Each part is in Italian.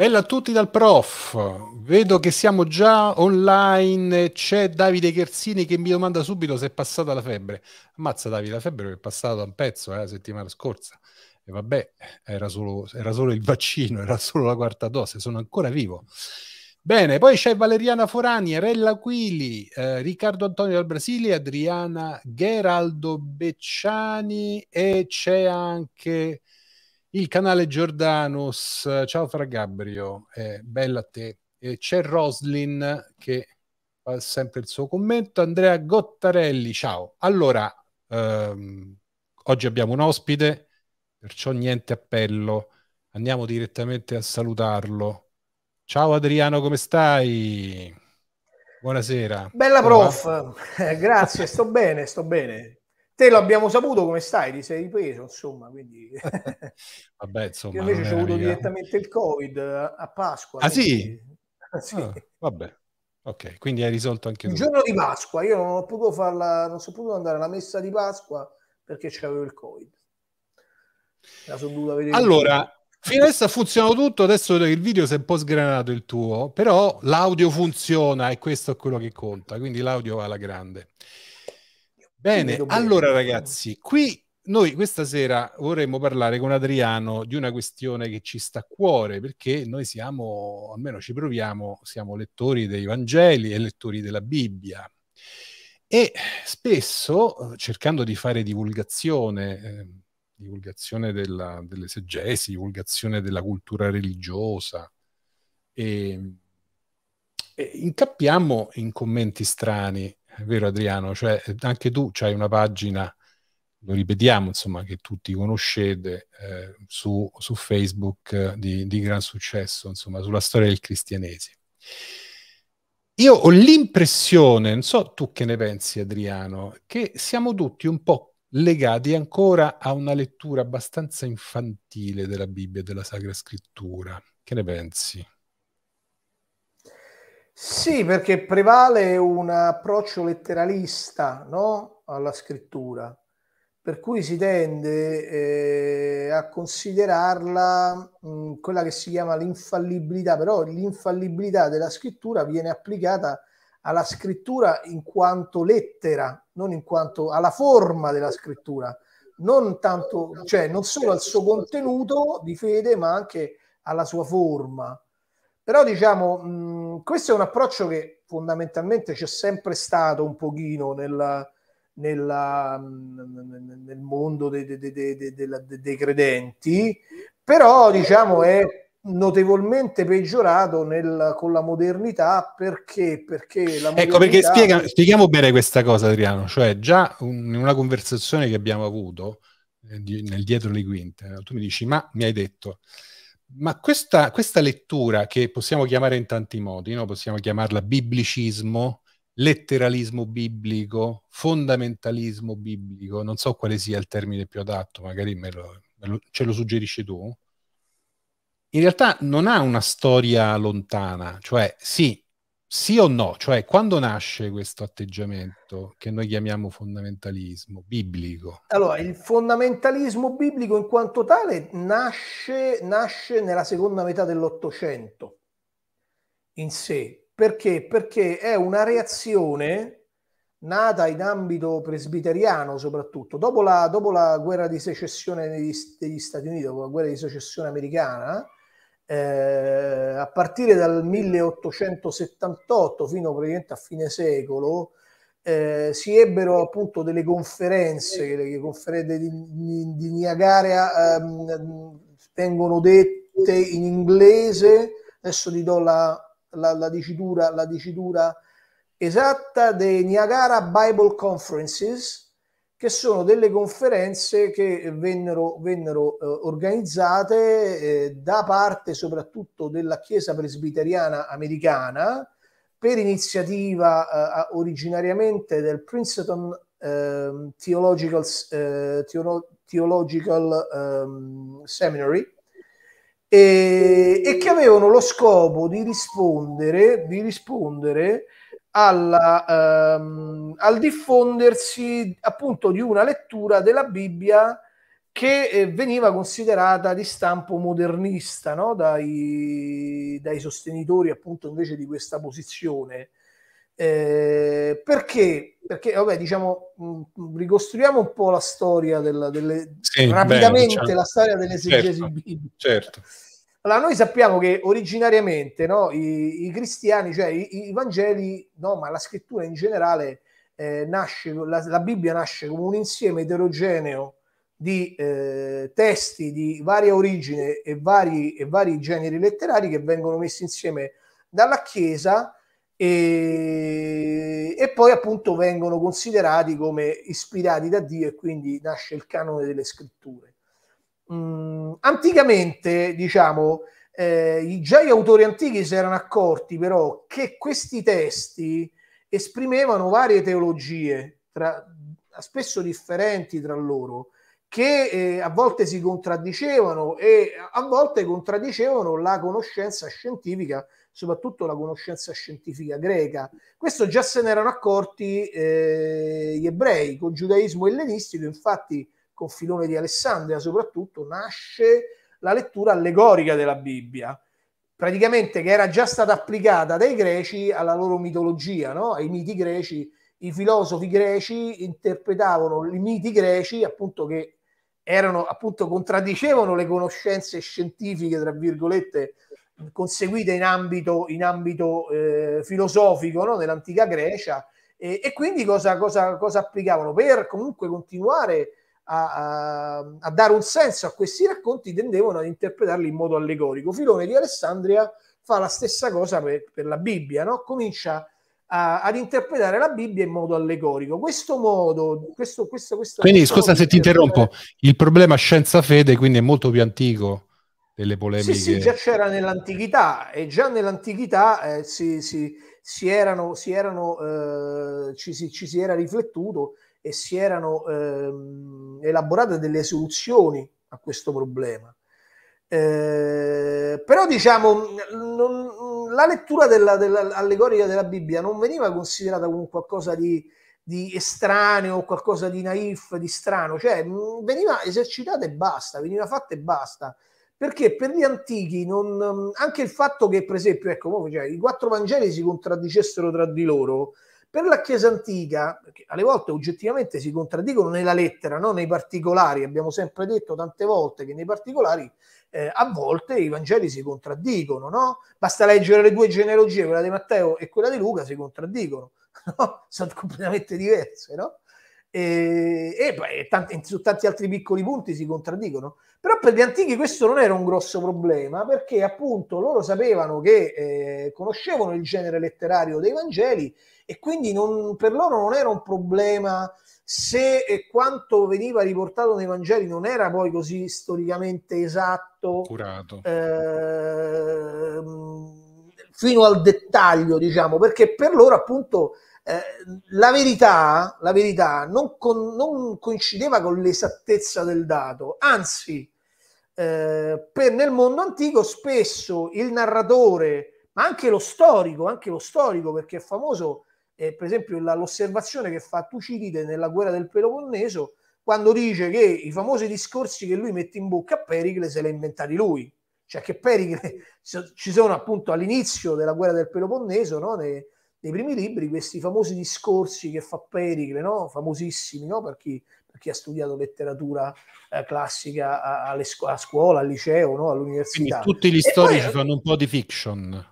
Bella a tutti dal prof, vedo che siamo già online, c'è Davide Chersini che mi domanda subito se è passata la febbre. Ammazza Davide, la febbre è passata un pezzo eh, la settimana scorsa. E vabbè, era solo, era solo il vaccino, era solo la quarta dose, sono ancora vivo. Bene, poi c'è Valeriana Forani, Rella Quili, eh, Riccardo Antonio dal Brasile, Adriana Geraldo Becciani e c'è anche il canale Giordanus, ciao Fra Gabrio, eh, bella a te. Eh, c'è Roslin che fa sempre il suo commento, Andrea Gottarelli, ciao. Allora, ehm, oggi abbiamo un ospite, perciò niente appello, andiamo direttamente a salutarlo. Ciao Adriano, come stai? Buonasera. Bella prof, grazie, sto bene, sto bene. Te l'abbiamo saputo come stai, ti sei ripreso, insomma, quindi... Vabbè, insomma... Io invece ho avuto mica... direttamente il Covid a Pasqua. Ah quindi... Ah, sì? sì. Ah, vabbè. Ok, quindi hai risolto anche il giorno di Pasqua, io non ho potuto farla, non sono potuto andare alla messa di Pasqua perché c'avevo il Covid. La sono dovuta vedere. Allora, Fino adesso ha funzionato tutto, adesso il video si è un po' sgranato il tuo, però l'audio funziona e questo è quello che conta, quindi l'audio va alla grande. Bene, allora ragazzi, qui noi questa sera vorremmo parlare con Adriano di una questione che ci sta a cuore, perché noi siamo, almeno ci proviamo, siamo lettori dei Vangeli e lettori della Bibbia. E spesso, cercando di fare divulgazione, eh, divulgazione della, delle seggesi, divulgazione della cultura religiosa, e, ehm, e incappiamo in commenti strani è vero Adriano, cioè anche tu hai una pagina, lo ripetiamo insomma, che tutti conoscete eh, su, su, Facebook eh, di, di gran successo, insomma, sulla storia del cristianesimo. Io ho l'impressione, non so tu che ne pensi Adriano, che siamo tutti un po' legati ancora a una lettura abbastanza infantile della Bibbia, e della Sacra Scrittura. Che ne pensi? Sì, perché prevale un approccio letteralista no? alla scrittura, per cui si tende eh, a considerarla mh, mm, quella che si chiama l'infallibilità, però l'infallibilità della scrittura viene applicata alla scrittura in quanto lettera, non in quanto alla forma della scrittura, non, tanto, cioè, non solo al suo contenuto di fede, ma anche alla sua forma. Però diciamo, mh, questo è un approccio che fondamentalmente c'è sempre stato un pochino nella, nella, nel mondo dei, dei, dei, dei credenti, però diciamo è notevolmente peggiorato nel, con la modernità perché, perché la modernità... ecco perché spiega, spieghiamo bene questa cosa Adriano cioè già in una conversazione che abbiamo avuto eh, nel dietro le quinte eh, tu mi dici ma mi hai detto ma questa, questa, lettura, che possiamo chiamare in tanti modi, no? possiamo chiamarla biblicismo, letteralismo biblico, fondamentalismo biblico, non so quale sia il termine più adatto, magari me lo, me lo, ce lo suggerisci tu, in realtà non ha una storia lontana, cioè sì, sì o no? Cioè, quando nasce questo atteggiamento che noi chiamiamo fondamentalismo biblico? Allora, il fondamentalismo biblico in quanto tale nasce, nasce nella seconda metà dell'Ottocento in sé. Perché? Perché è una reazione nata in ambito presbiteriano soprattutto, dopo la, dopo la guerra di secessione degli, degli Stati Uniti, dopo la guerra di secessione americana, eh, a partire dal 1878 fino praticamente a fine secolo, eh, si ebbero appunto delle conferenze, le conferenze di, di, di Niagara ehm, vengono dette in inglese, adesso ti do la, la, la, dicitura, la dicitura esatta, dei Niagara Bible Conferences, che sono delle conferenze che vennero, vennero eh, organizzate eh, da parte soprattutto della Chiesa presbiteriana americana per iniziativa eh, originariamente del Princeton ehm, Theological, eh, Theolo- Theological ehm, Seminary e, e, che avevano lo scopo di rispondere, di rispondere alla, ehm, al diffondersi appunto di una lettura della Bibbia che eh, veniva considerata di stampo modernista no? dai, dai, sostenitori appunto invece di questa posizione. Eh, perché? Perché, vabbè, diciamo, mh, mm, mm, ricostruiamo un po' la storia della, delle, sì, rapidamente bene, diciamo. la storia delle dell'esegesi certo, biblica. Certo. Allora, noi sappiamo che originariamente no, i, i, cristiani, cioè i, i, Vangeli, no, ma la scrittura in generale, eh, nasce, la, la, Bibbia nasce come un insieme eterogeneo di eh, testi di varia origine e vari, e vari generi letterari che vengono messi insieme dalla Chiesa e, e, poi appunto vengono considerati come ispirati da Dio e quindi nasce il canone delle scritture mh, mm, anticamente, diciamo, eh, già gli autori antichi si erano accorti però che questi testi esprimevano varie teologie, tra, spesso differenti tra loro, che eh, a volte si contraddicevano e a volte contraddicevano la conoscenza scientifica, soprattutto la conoscenza scientifica greca. Questo già se ne erano accorti eh, gli ebrei, col giudaismo ellenistico, infatti con Filone di Alessandria soprattutto, nasce la lettura allegorica della Bibbia, praticamente che era già stata applicata dai greci alla loro mitologia, no? ai miti greci. I filosofi greci interpretavano i miti greci appunto che erano appunto contraddicevano le conoscenze scientifiche, tra virgolette, conseguite in ambito, in ambito eh, filosofico no? nell'antica Grecia. E, e quindi cosa, cosa, cosa, applicavano? Per comunque continuare a, a, a, dare un senso a questi racconti tendevano ad interpretarli in modo allegorico. Filone di Alessandria fa la stessa cosa per, per la Bibbia, no? comincia a, ad interpretare la Bibbia in modo allegorico. Questo modo, questo, questo, questa quindi scusa se ti interrompo, il problema scienza-fede quindi è molto più antico delle polemiche. Sì, sì, già c'era nell'antichità e già nell'antichità eh, si, si, si, erano, si erano eh, ci, ci si era riflettuto e si erano ehm, elaborate delle soluzioni a questo problema. Eh, però diciamo, non, la lettura della, della, della Bibbia non veniva considerata come qualcosa di, di estraneo, qualcosa di naif, di strano, cioè mh, mm, veniva esercitata e basta, veniva fatta e basta. Perché per gli antichi non, mm, anche il fatto che, per esempio, ecco, cioè, i quattro Vangeli si contraddicessero tra di loro, per la Chiesa antica, che alle volte oggettivamente si contraddicono nella lettera, non nei particolari, abbiamo sempre detto tante volte che nei particolari eh, a volte i Vangeli si contraddicono, no? Basta leggere le due genealogie, quella di Matteo e quella di Luca, si contraddicono, no? Sono completamente diverse, no? e, e beh, tanti, su tanti altri piccoli punti si contraddicono. Però per gli antichi questo non era un grosso problema perché appunto loro sapevano che eh, conoscevano il genere letterario dei Vangeli e quindi non, per loro non era un problema se quanto veniva riportato nei Vangeli non era poi così storicamente esatto, curato. Eh, fino al dettaglio, diciamo, perché per loro appunto eh, la verità, la verità non, con, non, coincideva con l'esattezza del dato, anzi, eh, per, nel mondo antico spesso il narratore, ma anche lo storico, anche lo storico perché è famoso eh, per esempio la, l'osservazione che fa Tucidide nella guerra del Peloponneso quando dice che i famosi discorsi che lui mette in bocca a Pericle se li ha inventati lui, cioè che Pericle ci sono appunto all'inizio della guerra del Peloponneso, no? nei, nei, primi libri, questi famosi discorsi che fa Pericle, no? famosissimi no? per, chi, per, chi, ha studiato letteratura eh, classica a, a, scu- a, scuola, al liceo, all'università. Quindi tutti gli storici poi... fanno un po' di fiction.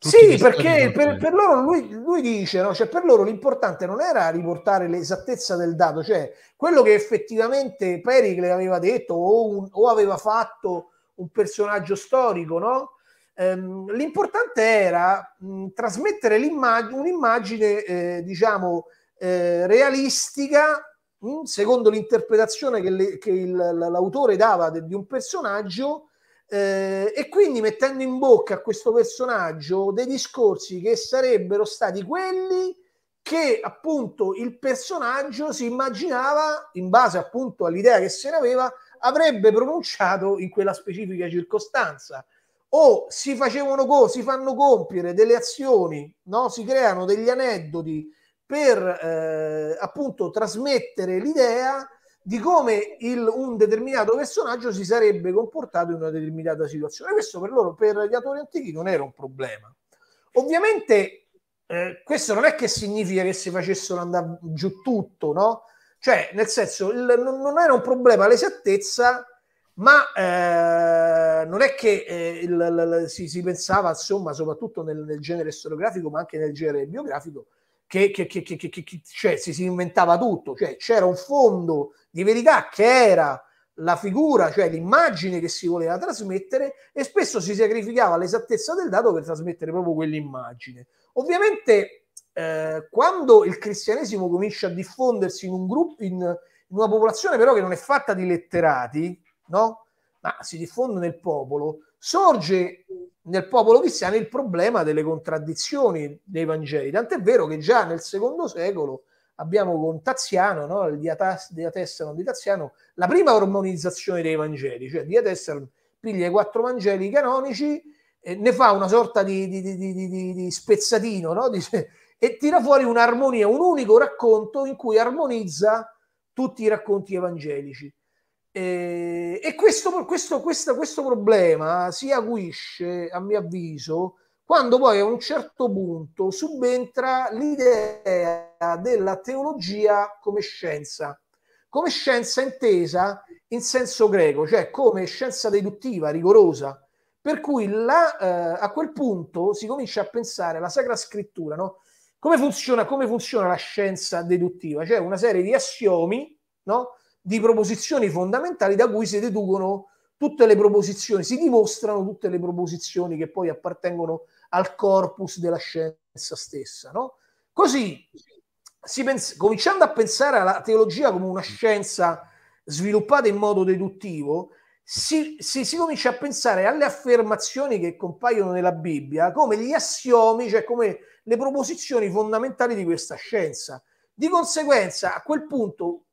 Tutti sì, perché per, per, loro lui, lui dice, no? cioè, per loro l'importante non era riportare l'esattezza del dato, cioè quello che effettivamente Pericle aveva detto o, un, o aveva fatto un personaggio storico, no? Ehm, l'importante era mh, trasmettere un'immagine, eh, diciamo, eh, realistica, mh, secondo l'interpretazione che, le, che il, l'autore dava de, di un personaggio, eh, e quindi mettendo in bocca a questo personaggio dei discorsi che sarebbero stati quelli che appunto il personaggio si immaginava, in base appunto all'idea che se ne aveva, avrebbe pronunciato in quella specifica circostanza. O si facevano co- si fanno compiere delle azioni, no? si creano degli aneddoti per eh, appunto trasmettere l'idea di come il, un determinato personaggio si sarebbe comportato in una determinata situazione. Questo per loro, per gli autori antichi, non era un problema. Ovviamente eh, questo non è che significa che si facessero andare giù tutto, no? Cioè, nel senso, il, non, non, era un problema l'esattezza, ma eh, non è che eh, il, si, si, pensava, insomma, soprattutto nel, nel genere storiografico, ma anche nel genere biografico, che, che, che, che cioè, si, si, inventava tutto, cioè, c'era un fondo di verità che era la figura, cioè l'immagine che si voleva trasmettere e spesso si sacrificava l'esattezza del dato per trasmettere proprio quell'immagine. Ovviamente eh, quando il cristianesimo comincia a diffondersi in un gruppo, in, in una popolazione però che non è fatta di letterati, no? ma si diffonde nel popolo, sorge nel popolo cristiano il problema delle contraddizioni dei Vangeli. Tant'è vero che già nel secondo secolo abbiamo con Taziano, no? il diatessaron di Taziano, la prima ormonizzazione dei Vangeli, cioè Diatessaron piglia i quattro Vangeli canonici e ne fa una sorta di, di, di, di spezzatino no? e tira fuori un'armonia, un unico racconto in cui armonizza tutti i racconti evangelici. Eh, e, questo, questo, questo, questo, problema si acuisce, a mio avviso, quando poi a un certo punto subentra l'idea della teologia come scienza, come scienza intesa in senso greco, cioè come scienza deduttiva, rigorosa. Per cui la, eh, a quel punto si comincia a pensare alla Sacra Scrittura, no? come, funziona, come funziona la scienza deduttiva? Cioè una serie di assiomi no? di proposizioni fondamentali da cui si deducono tutte le proposizioni, si dimostrano tutte le proposizioni che poi appartengono al corpus della scienza stessa. No? Così, si pens- cominciando a pensare alla teologia come una scienza sviluppata in modo deduttivo, si, si, si, comincia a pensare alle affermazioni che compaiono nella Bibbia come gli assiomi, cioè come le proposizioni fondamentali di questa scienza. Di conseguenza, a quel punto,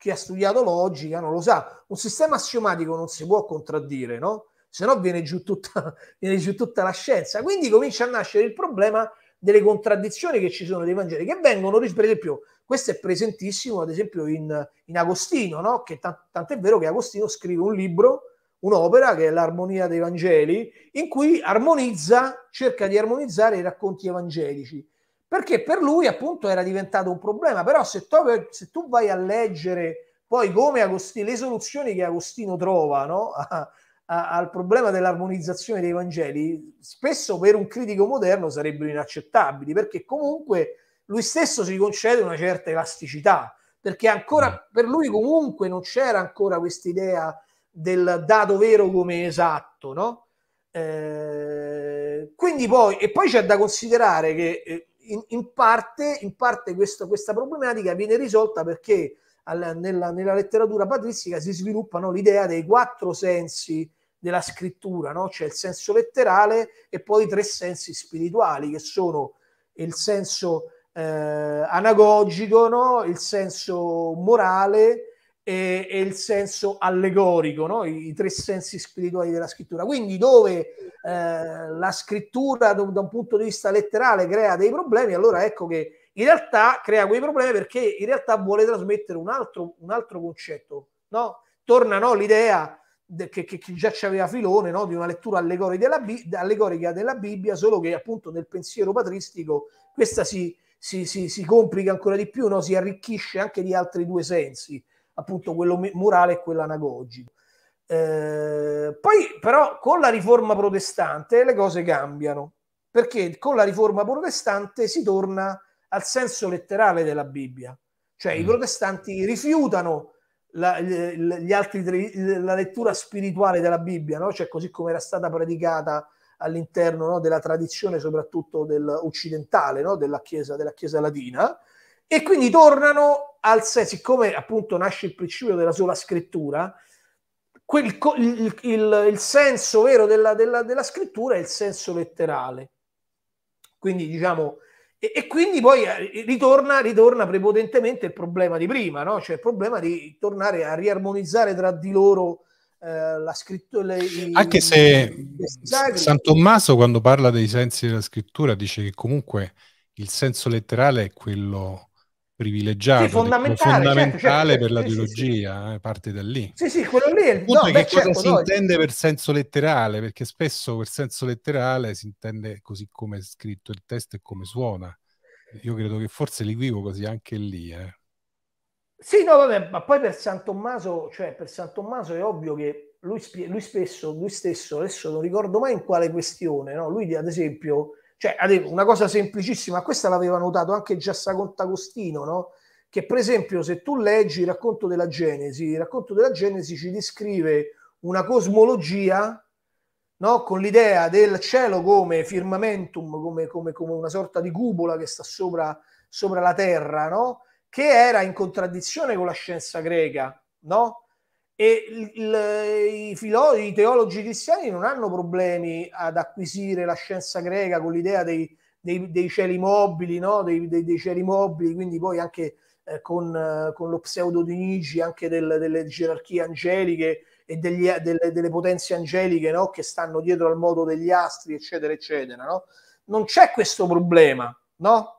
chi ha studiato logica non lo sa. Un sistema assiomatico non si può contraddire, no? Se no viene giù tutta, viene giù tutta la scienza. Quindi comincia a nascere il problema delle contraddizioni che ci sono dei Vangeli, che vengono, per esempio, questo è presentissimo, ad esempio, in, in Agostino, no? che t- tant'è vero che Agostino scrive un libro, un'opera che è l'Armonia dei Vangeli, in cui armonizza, cerca di armonizzare i racconti evangelici perché per lui appunto era diventato un problema, però se tu, se tu vai a leggere poi come Agostino, le soluzioni che Agostino trova no? a, a, al problema dell'armonizzazione dei Vangeli, spesso per un critico moderno sarebbero inaccettabili, perché comunque lui stesso si concede una certa elasticità, perché ancora mm. per lui comunque non c'era ancora questa idea del dato vero come esatto, no? Eh, quindi poi, e poi c'è da considerare che eh, in, in, parte, in parte questo, questa problematica viene risolta perché al, nella, nella, letteratura patristica si sviluppano l'idea dei quattro sensi della scrittura, no? cioè il senso letterale e poi i tre sensi spirituali che sono il senso eh, anagogico, no? il senso morale e, e il senso allegorico, no? I, I, tre sensi spirituali della scrittura. Quindi dove eh, la scrittura da, da un punto di vista letterale crea dei problemi, allora ecco che in realtà crea quei problemi perché in realtà vuole trasmettere un altro, un altro concetto. No? Torna no, l'idea che, che, che, già c'aveva Filone no? di una lettura allegorica della, allegorica della, Bibbia, solo che appunto nel pensiero patristico questa si, si, si, si complica ancora di più, no? si arricchisce anche di altri due sensi appunto quello morale e quello anagogico. Eh, poi però con la riforma protestante le cose cambiano, perché con la riforma protestante si torna al senso letterale della Bibbia, cioè mm. i protestanti rifiutano la, gli altri, la lettura spirituale della Bibbia, no? cioè così come era stata predicata all'interno no? della tradizione soprattutto del occidentale, no? della, chiesa, della Chiesa latina, e quindi tornano alza, siccome appunto nasce il principio della sola scrittura, quel, il, il, il, senso vero della, della, della, scrittura è il senso letterale. Quindi diciamo, e, e quindi poi eh, ritorna, ritorna, prepotentemente il problema di prima, no? cioè il problema di tornare a riarmonizzare tra di loro eh, la scrittura. Anche se San Tommaso, quando parla dei sensi della scrittura, dice che comunque il senso letterale è quello privilegiato, sì, fondamentale, fondamentale certo, certo, per la teologia, sì, sì. Eh, parte da lì. Sì, sì, quello lì è il punto. No, che beh, cosa certo, si no, intende per senso letterale? Perché spesso per senso letterale si intende così come è scritto il testo e come suona. Io credo che forse l'equivoco sia anche lì. Eh. Sì, no, vabbè, ma poi per San Tommaso, cioè per San Tommaso è ovvio che lui, lui spesso, lui stesso, adesso non ricordo mai in quale questione, no? lui ad esempio cioè, una cosa semplicissima, questa l'aveva notato anche Giassa Contagostino, no? che per esempio se tu leggi il racconto della Genesi, il racconto della Genesi ci descrive una cosmologia no? con l'idea del cielo come firmamentum, come, come, come, una sorta di cupola che sta sopra, sopra la terra, no? che era in contraddizione con la scienza greca, no? E il, il, i, filo- i teologi cristiani non hanno problemi ad acquisire la scienza greca con l'idea dei, dei, dei cieli mobili, no? dei, dei, dei, cieli mobili, quindi poi anche eh, con, eh, con, lo pseudo di Nigi, anche del, delle gerarchie angeliche e degli, delle, delle, potenze angeliche no? che stanno dietro al modo degli astri, eccetera, eccetera. No? Non c'è questo problema, no?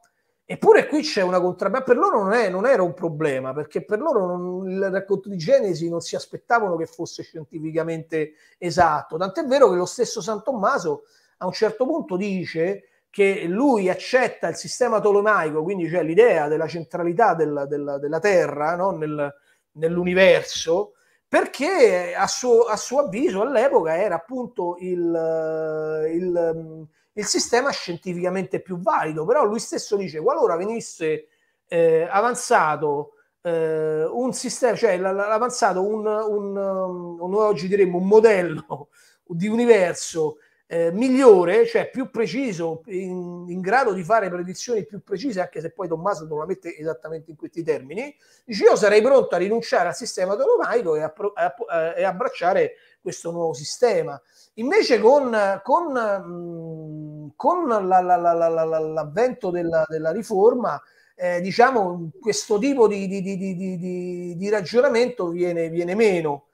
Eppure qui c'è una contrabbanda, per loro non, è, non, era un problema, perché per loro non, il racconto di Genesi non si aspettavano che fosse scientificamente esatto, tant'è vero che lo stesso San Tommaso a un certo punto dice che lui accetta il sistema tolomaico, quindi cioè l'idea della centralità della, della, della Terra no? Nel, nell'universo, perché a suo, a suo, avviso all'epoca era appunto il, il il sistema scientificamente più valido, però lui stesso dice qualora venisse eh, avanzato eh, un sistema, cioè l- l- avanzato un, un, un, um, noi oggi diremmo un modello di universo eh, migliore, cioè più preciso, in, in, grado di fare predizioni più precise, anche se poi Tommaso non la mette esattamente in questi termini, dice io sarei pronto a rinunciare al sistema tolomaico e, a, a, a, e abbracciare questo nuovo sistema. Invece con, con, con la, la, la, l'avvento della, della riforma, eh, diciamo, questo tipo di, di, di, di ragionamento viene, viene, meno.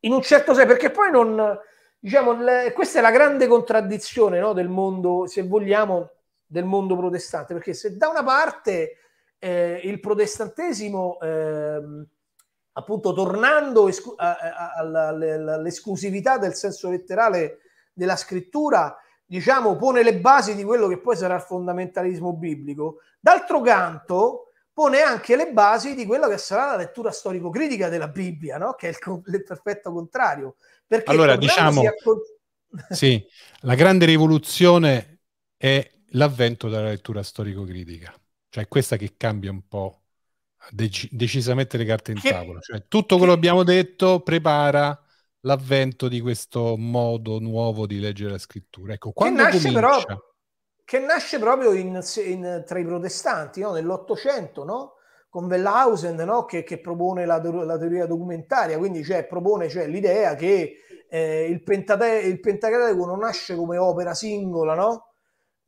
In un certo senso, perché poi non... Diciamo, le, questa è la grande contraddizione no, del mondo, se vogliamo, del mondo protestante, perché se da una parte eh, il protestantesimo... Eh, appunto tornando escu- all'esclusività del senso letterale della scrittura, diciamo, pone le basi di quello che poi sarà il fondamentalismo biblico. D'altro canto, pone anche le basi di quella che sarà la lettura storico-critica della Bibbia, no? che è il, il perfetto contrario. Perché allora, diciamo, accol- sì, la grande rivoluzione è l'avvento della lettura storico-critica, cioè questa che cambia un po' dec- decisamente le carte in tavola. Cioè, tutto quello che abbiamo detto prepara l'avvento di questo modo nuovo di leggere la scrittura. Ecco, quando che nasce, però, che nasce proprio in, in, tra i protestanti, no? nell'Ottocento, no? con Wellhausen no? che, che, propone la, la, teoria documentaria, quindi cioè, propone cioè, l'idea che eh, il, pentate- il Pentacratego non nasce come opera singola, no?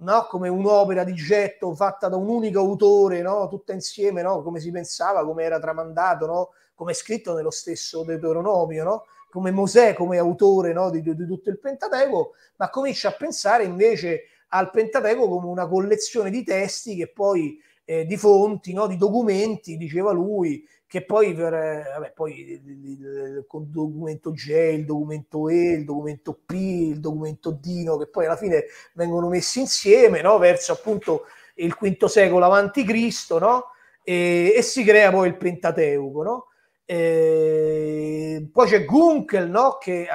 no? come un'opera di getto fatta da un unico autore, no? tutta insieme, no? come si pensava, come era tramandato, come è scritto nello stesso Deuteronomio, come Mosè, come autore di, di, tutto il Pentateuco, ma comincia a pensare invece al Pentateuco come una collezione di testi che poi, eh, di fonti, di documenti, diceva lui, che poi, eh, vabbè, poi eh, il, documento G, il documento E, il documento P, il documento Dino, che poi alla fine vengono messi insieme no? verso appunto il V secolo avanti Cristo, no? E, e, si crea poi il Pentateuco, no? E, poi c'è Gunkel, no? Che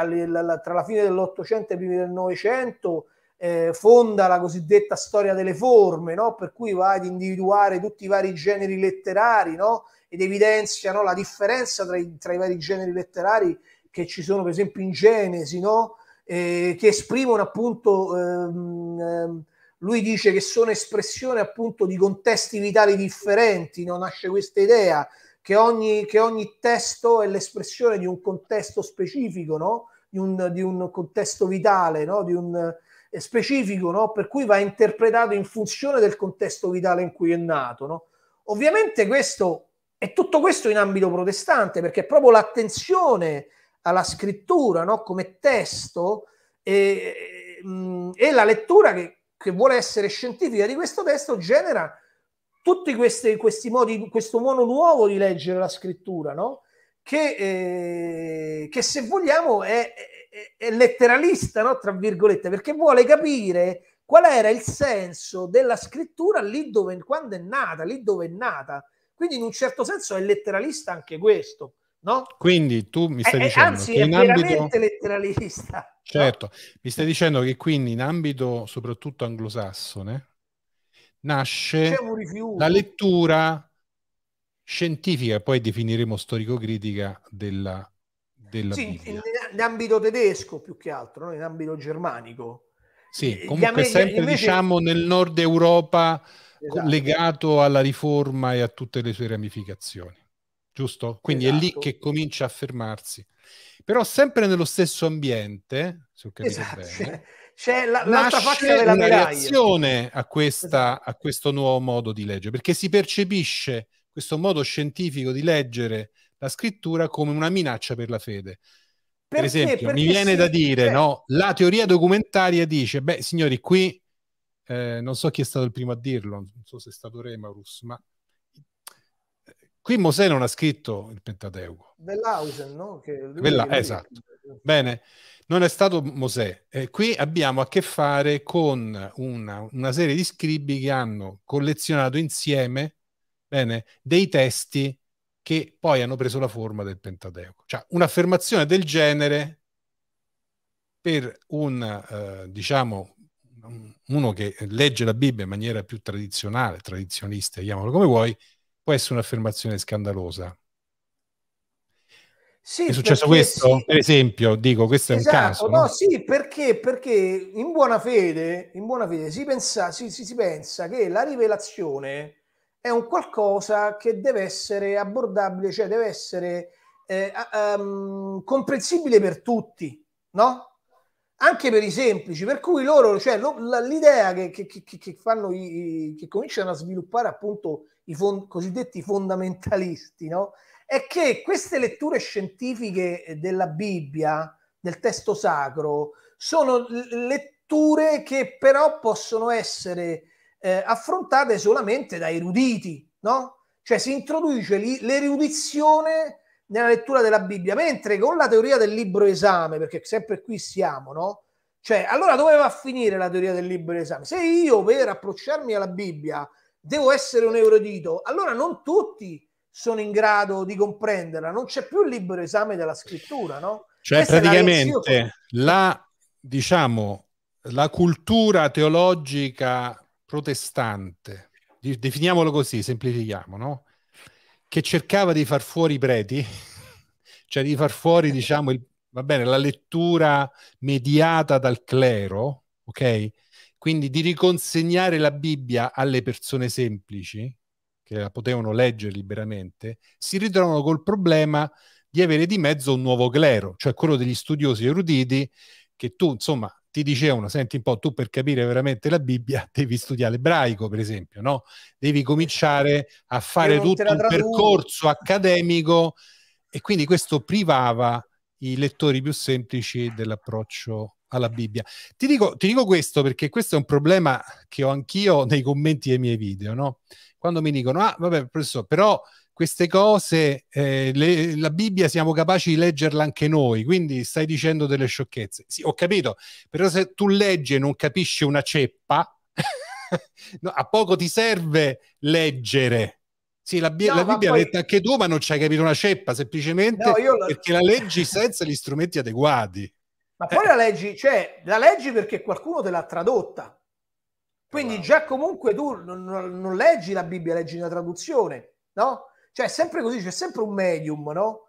tra la fine dell'Ottocento e i primi del Novecento eh, fonda la cosiddetta storia delle forme, no? Per cui va ad individuare tutti i vari generi letterari, no? ed evidenziano la differenza tra i, tra i, vari generi letterari che ci sono, per esempio, in Genesi, no? eh, che esprimono appunto. Ehm, ehm, lui dice che sono espressione appunto di contesti vitali differenti, no? nasce questa idea che ogni, che ogni, testo è l'espressione di un contesto specifico, no? di, un, di, un, contesto vitale, no? di un, eh, specifico, per cui va interpretato in funzione del contesto vitale in cui è nato. Ovviamente questo e tutto questo in ambito protestante, perché proprio l'attenzione alla scrittura no? come testo e, mm, e la lettura che, che, vuole essere scientifica di questo testo genera tutti questi, questi modi, questo modo nuovo di leggere la scrittura, no? che, eh, che, se vogliamo è, è, è letteralista, no? tra virgolette, perché vuole capire qual era il senso della scrittura lì dove, quando è nata, lì dove è nata quindi in un certo senso è letteralista anche questo. No? Quindi tu mi stai eh, eh dicendo anzi, che è in ambito letteralista. Certo, no? mi stai dicendo che quindi in ambito soprattutto anglosassone nasce la lettura scientifica, poi definiremo storico-critica della, della sì, Bibbia. in ambito tedesco più che altro, no? in ambito germanico. Sì, comunque Gli sempre invece... diciamo nel nord Europa esatto. legato alla riforma e a tutte le sue ramificazioni. Giusto? Quindi esatto. è lì esatto. che comincia a fermarsi. Però sempre nello stesso ambiente, se ho esatto. bene, c'è la, l'altra della una reazione a, questa, esatto. a questo nuovo modo di leggere, perché si percepisce questo modo scientifico di leggere la scrittura come una minaccia per la fede. Perché, per esempio, mi viene sì, da dire, cioè... no, la teoria documentaria dice, beh, signori, qui eh, non so chi è stato il primo a dirlo, non so se è stato Re Maurus, ma eh, qui Mosè non ha scritto il Pentateuco. Bellausen, no? Bella, esatto. Bene, non è stato Mosè. Eh, qui abbiamo a che fare con una, una serie di scribi che hanno collezionato insieme bene, dei testi che poi hanno preso la forma del Pentateuco. Cioè, un'affermazione del genere per un, eh, diciamo, uno che legge la Bibbia in maniera più tradizionale, tradizionista, chiamalo come vuoi, può essere un'affermazione scandalosa. Sì, è successo questo? Sì. Per esempio, dico, questo esatto, è un esatto, caso. No, no? sì, perché, perché in, buona fede, in buona fede, si, pensa, si, si, si pensa che la rivelazione è un qualcosa che deve essere abbordabile, cioè deve essere eh, um, comprensibile per tutti, no? anche per i semplici, per cui loro, cioè, lo, la, l'idea che, che, che, fanno i, che cominciano a sviluppare appunto i fond, cosiddetti fondamentalisti, no? è che queste letture scientifiche della Bibbia, del testo sacro, sono letture che però possono essere eh, affrontate solamente da eruditi, no? cioè si introduce l'erudizione nella lettura della Bibbia, mentre con la teoria del libro esame, perché sempre qui siamo, no? Cioè, allora dove va a finire la teoria del libro esame? Se io per approcciarmi alla Bibbia devo essere un eurodito, allora non tutti sono in grado di comprenderla, non c'è più il libro esame della scrittura, no? Cioè, Questa praticamente la, la, diciamo, la cultura teologica protestante, definiamolo così, semplifichiamo, no? che cercava di far fuori i preti, cioè di far fuori, eh. diciamo, il, bene, la lettura mediata dal clero, ok? Quindi di riconsegnare la Bibbia alle persone semplici, che la potevano leggere liberamente, si ritrovano col problema di avere di mezzo un nuovo clero, cioè quello degli studiosi eruditi, che tu, insomma, ti dicevano, senti un po', tu per capire veramente la Bibbia devi studiare l'ebraico, per esempio, no? Devi cominciare a fare tutto un percorso accademico e quindi questo privava i lettori più semplici dell'approccio alla Bibbia. Ti dico, ti dico, questo perché questo è un problema che ho anch'io nei commenti dei miei video, no? Quando mi dicono, ah, vabbè, professore, però queste cose, eh, le, la Bibbia siamo capaci di leggerla anche noi, quindi stai dicendo delle sciocchezze. Sì, ho capito, però se tu leggi e non capisci una ceppa, no, a poco ti serve leggere. Sì, la, no, la Bibbia poi... detta anche tu, ma non ci hai capito una ceppa, semplicemente no, lo... perché la leggi senza gli strumenti adeguati. Ma poi eh. la leggi, cioè, la leggi perché qualcuno te l'ha tradotta. Quindi wow. già comunque tu non, non leggi la Bibbia, leggi una traduzione, no? Cioè, è sempre così, c'è sempre un medium, no?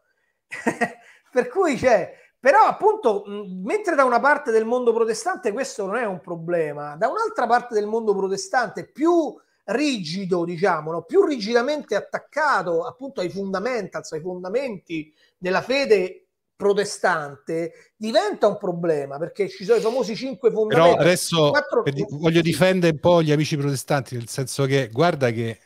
per cui c'è. Cioè, però appunto, mentre da una parte del mondo protestante questo non è un problema, da un'altra parte del mondo protestante più rigido, diciamo, no? più rigidamente attaccato appunto ai fundamentals, ai fondamenti della fede protestante diventa un problema perché ci sono i famosi cinque fondamenti. Però adesso 4... voglio difendere un po' gli amici protestanti, nel senso che guarda che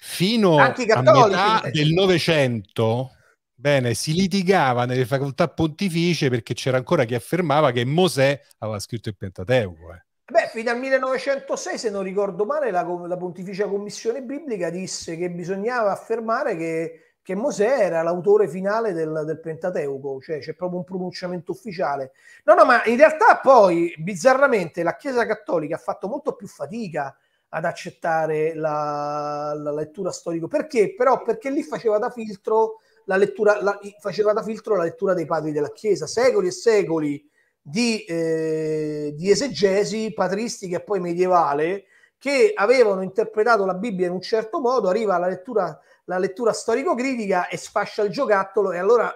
fino a metà del Novecento Bene, si litigava nelle facoltà pontificie perché c'era ancora chi affermava che Mosè aveva scritto il Pentateuco. Eh. Beh, fino al 1906, se non ricordo male, la, la Pontificia Commissione Biblica disse che bisognava affermare che, che Mosè era l'autore finale del, del Pentateuco, cioè c'è proprio un pronunciamento ufficiale. No, no, ma in realtà poi, bizzarramente, la Chiesa Cattolica ha fatto molto più fatica ad accettare la, la lettura storico. Perché? Però perché lì faceva da filtro la lettura, la, faceva da filtro la lettura dei padri della Chiesa, secoli e secoli di, eh, di esegesi patristiche e poi medievale che avevano interpretato la Bibbia in un certo modo, arriva alla lettura, la lettura storico-critica e sfascia il giocattolo e allora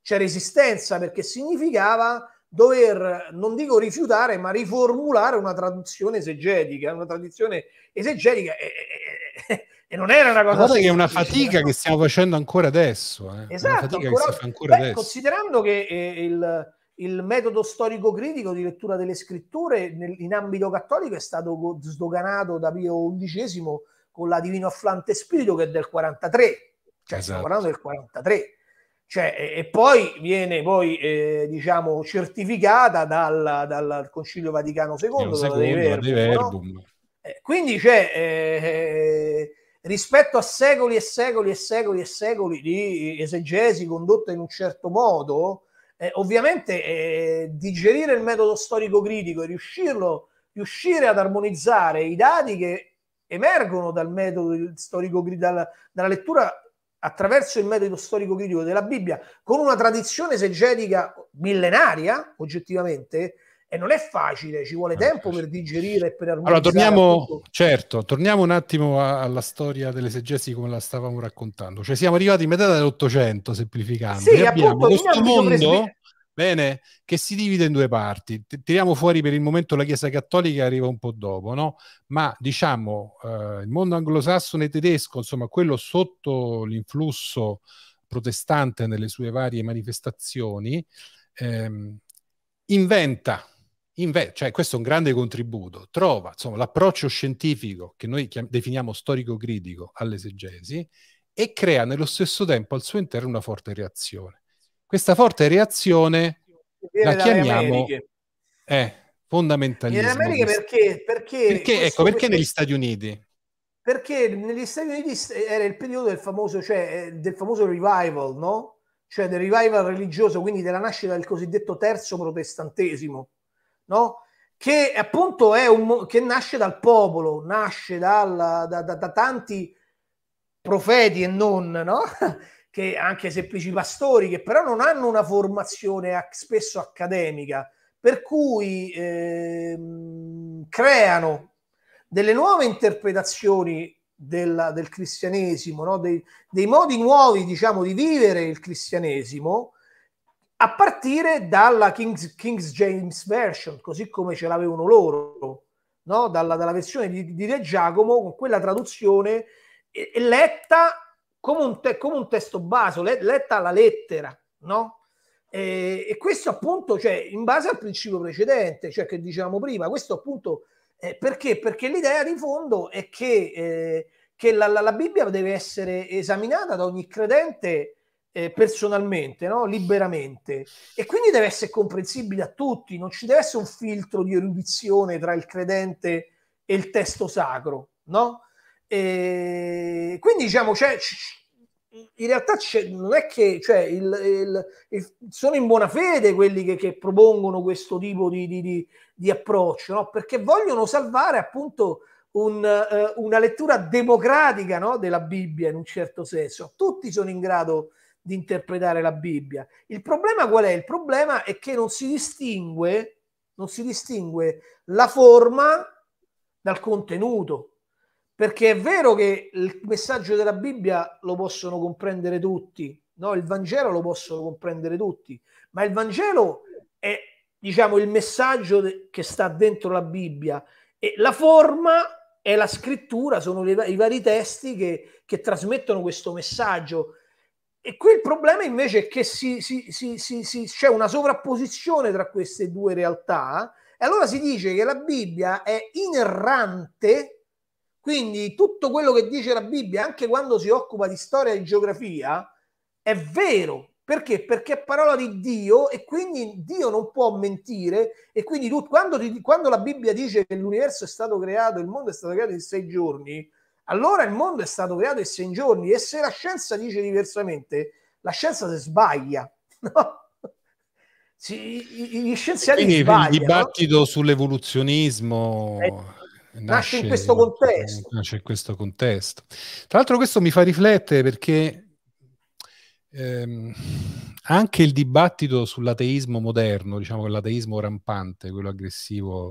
c'è resistenza perché significava dover, non dico rifiutare, ma riformulare una traduzione esegetica, una tradizione esegetica e, e, e non era una cosa... Guarda che è una fatica no? che stiamo facendo ancora adesso. Eh. Esatto, ancora, che ancora beh, adesso. considerando che eh, il, il, metodo storico-critico di lettura delle scritture nel, in ambito cattolico è stato sdoganato da Pio XI con la Divino Afflante Spirito che è del 43, cioè esatto. stiamo parlando del 43 cioè, e, e poi viene poi, eh, diciamo, certificata dal, dal, Concilio Vaticano II, no, secondo, Verbum, Verbum. Eh, no? quindi c'è eh, eh, rispetto a secoli e secoli e secoli e secoli di esegesi condotta in un certo modo, eh, ovviamente digerire il metodo storico critico e riuscirlo, riuscire ad armonizzare i dati che emergono dal metodo storico dalla, dalla lettura attraverso il metodo storico-critico della Bibbia, con una tradizione esegetica millenaria, oggettivamente, e non è facile, ci vuole tempo per digerire e per Allora, torniamo, certo, torniamo un attimo alla storia delle dell'esegesi come la stavamo raccontando. Cioè siamo arrivati in metà dell'Ottocento, semplificando. Sì, appunto, questo mondo... Presbiter- bene? Che si divide in due parti. Tiriamo fuori per il momento la Chiesa Cattolica, arriva un po' dopo, no? Ma diciamo, eh, il mondo anglosassone tedesco, insomma, quello sotto l'influsso protestante nelle sue varie manifestazioni, ehm, inventa, inve- cioè questo è un grande contributo, trova insomma, l'approccio scientifico che noi chiam- definiamo storico-critico all'esegesi e crea nello stesso tempo al suo interno una forte reazione. Questa forte reazione la chiamiamo eh, fondamentalismo. In America perché? Perché, perché ecco, perché negli Stati Uniti? Perché negli Stati Uniti eh, era il periodo del famoso, cioè, eh, del famoso revival, no? Cioè del revival religioso, quindi della nascita del cosiddetto terzo protestantesimo, no? Che appunto è un, che nasce dal popolo, nasce dal, da, da, da tanti profeti e non, no? che anche semplici pastori, che però non hanno una formazione spesso accademica, per cui ehm, creano delle nuove interpretazioni del, del cristianesimo, no? dei, dei, modi nuovi diciamo, di vivere il cristianesimo, a partire dalla King's, King's James Version, così come ce l'avevano loro, no? dalla, dalla, versione di, di Re Giacomo, con quella traduzione letta come un, te- come un testo basso, let- letta alla lettera, no? E, e questo appunto, cioè, in base al principio precedente, cioè che dicevamo prima, questo appunto eh, perché? Perché l'idea di fondo è che, eh, che la, la, la, Bibbia deve essere esaminata da ogni credente eh, personalmente, no? liberamente, e quindi deve essere comprensibile a tutti, non ci deve essere un filtro di erudizione tra il credente e il testo sacro, no? E quindi diciamo, c'è, in realtà non è che cioè, il, il, il, sono in buona fede quelli che, che propongono questo tipo di, di, di, di approccio, no? perché vogliono salvare appunto un, eh, una lettura democratica no? della Bibbia in un certo senso. Tutti sono in grado di interpretare la Bibbia. Il problema qual è? Il problema è che non si distingue, non si distingue la forma dal contenuto. Perché è vero che il messaggio della Bibbia lo possono comprendere tutti, no? il Vangelo lo possono comprendere tutti, ma il Vangelo è diciamo, il messaggio che sta dentro la Bibbia e la forma è la scrittura, sono le, i vari testi che, che, trasmettono questo messaggio. E qui il problema invece è che si, si, si, c'è una sovrapposizione tra queste due realtà eh? e allora si dice che la Bibbia è inerrante quindi tutto quello che dice la Bibbia, anche quando si occupa di storia e geografia, è vero. Perché? Perché è parola di Dio e quindi Dio non può mentire e quindi tu, quando, ti, quando la Bibbia dice che l'universo è stato creato, il mondo è stato creato in sei giorni, allora il mondo è stato creato in sei giorni e se la scienza dice diversamente, la scienza si sbaglia. No? Si, gli scienziati quindi sbagliano. il dibattito sull'evoluzionismo eh, nasce, in questo contesto. Nasce in questo contesto. Tra l'altro questo mi fa riflettere perché ehm, anche il dibattito sull'ateismo moderno, diciamo l'ateismo rampante, quello aggressivo,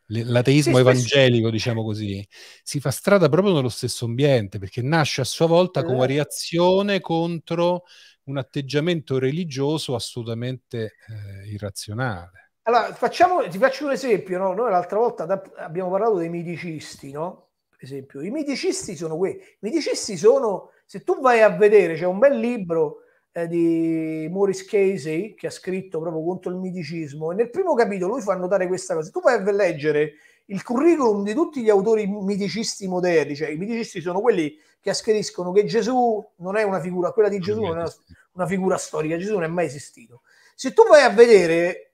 eh, l'ateismo sì, evangelico, sì. diciamo così, si fa strada proprio nello stesso ambiente, perché nasce a sua volta come eh. reazione contro un atteggiamento religioso assolutamente eh, irrazionale. Allora, facciamo, ti faccio un esempio, no? Noi l'altra volta da, abbiamo parlato dei medicisti, no? Per esempio, i medicisti sono quei. I medicisti sono, se tu vai a vedere, c'è un bel libro eh, di Maurice Casey che ha scritto proprio contro il medicismo, e nel primo capitolo lui fa notare questa cosa. Tu vai a leggere il curriculum di tutti gli autori medicisti moderni, cioè i medicisti sono quelli che asseriscono che Gesù non è una figura, quella di Gesù non è una, una figura storica, Gesù non è mai esistito. Se tu vai a vedere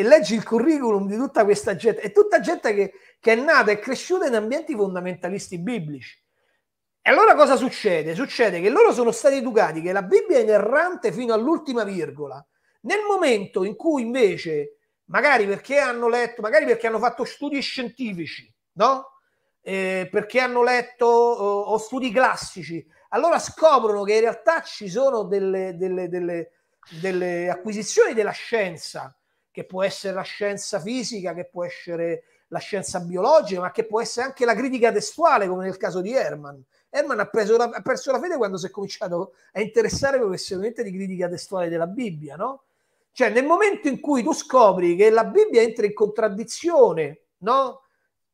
e leggi il curriculum di tutta questa gente, è tutta gente che, che è nata e cresciuta in ambienti fondamentalisti biblici. E allora cosa succede? Succede che loro sono stati educati che la Bibbia è inerrante fino all'ultima virgola. Nel momento in cui invece, magari perché hanno letto, magari perché hanno fatto studi scientifici, no? Eh, perché hanno letto o, eh, o studi classici, allora scoprono che in realtà ci sono delle, delle, delle, delle acquisizioni della scienza che può essere la scienza fisica, che può essere la scienza biologica, ma che può essere anche la critica testuale, come nel caso di Herman. Herman ha, preso la, ha perso la fede quando si è cominciato a interessare professionalmente di critica testuale della Bibbia, no? Cioè, nel momento in cui tu scopri che la Bibbia entra in contraddizione, no?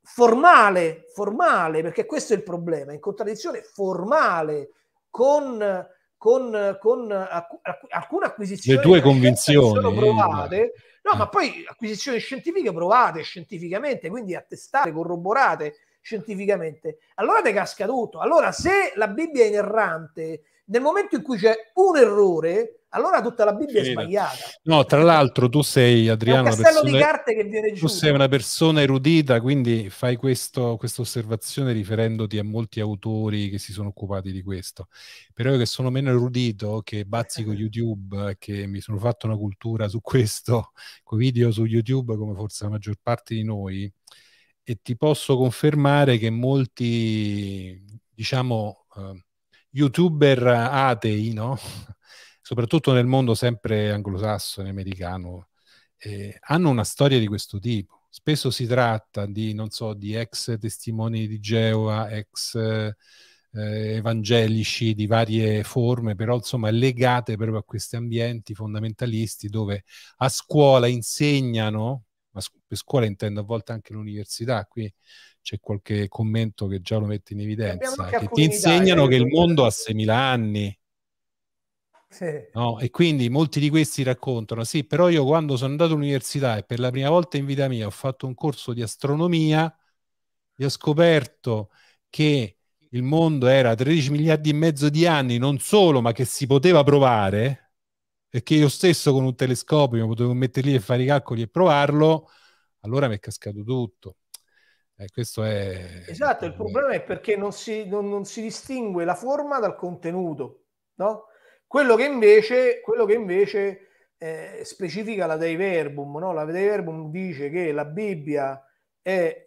Formale, formale, perché questo è il problema, in contraddizione formale con, con, con alc- alcune acquisizioni. Le tue convinzioni. Sono provate, eh No, ah. ma mm. poi acquisizioni scientifiche provate scientificamente, quindi attestate, corroborate scientificamente. Allora te casca tutto. Allora se la Bibbia è inerrante, nel momento in cui c'è un errore, allora tutta la Bibbia Finita. è sbagliata. No, tra l'altro tu sei Adriano... È persona, di carte che viene giù. Tu sei una persona erudita, quindi fai questa osservazione riferendoti a molti autori che si sono occupati di questo. Però io che sono meno erudito, che bazzico eh. YouTube, che mi sono fatto una cultura su questo, con video su YouTube come forse la maggior parte di noi, e ti posso confermare che molti, diciamo, uh, youtuber atei, no? soprattutto nel mondo sempre anglosassone, americano, eh, hanno una storia di questo tipo. Spesso si tratta di, non so, di ex testimoni di Geova, ex eh, evangelici di varie forme, però insomma legate proprio a questi ambienti fondamentalisti dove a scuola insegnano, ma per scuola intendo a volte anche l'università, qui c'è qualche commento che già lo mette in evidenza, che ti insegnano eh, che il mondo ha 6.000 anni, No? E quindi molti di questi raccontano, sì, però io quando sono andato all'università e per la prima volta in vita mia ho fatto un corso di astronomia, e ho scoperto che il mondo era 13 miliardi e mezzo di anni, non solo, ma che si poteva provare, perché io stesso con un telescopio potevo metterli e fare i calcoli e provarlo, allora mi è cascato tutto. Eh, questo è... Esatto, il problema è perché non si, non, non si distingue la forma dal contenuto, no? Quello che invece, quello che invece eh, specifica la Dei Verbum, no? la Dei Verbum dice che la Bibbia è,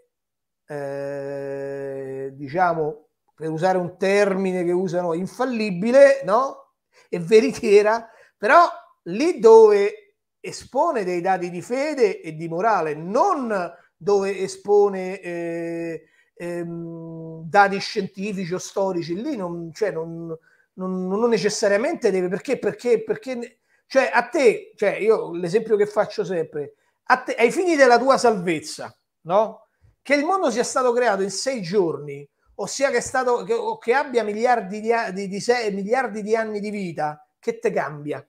eh, diciamo, per usare un termine che usano, infallibile, no? E veritiera, però lì dove espone dei dati di fede e di morale, non dove espone eh, ehm, dati scientifici o storici, lì non, cioè non, non, non necessariamente deve, perché, perché, perché, cioè a te, cioè io l'esempio che faccio sempre, a te, ai fini della tua salvezza, no? Che il mondo sia stato creato in sei giorni, ossia che, è stato, che, o che abbia miliardi di, di, di sei, miliardi di anni di vita, che te cambia?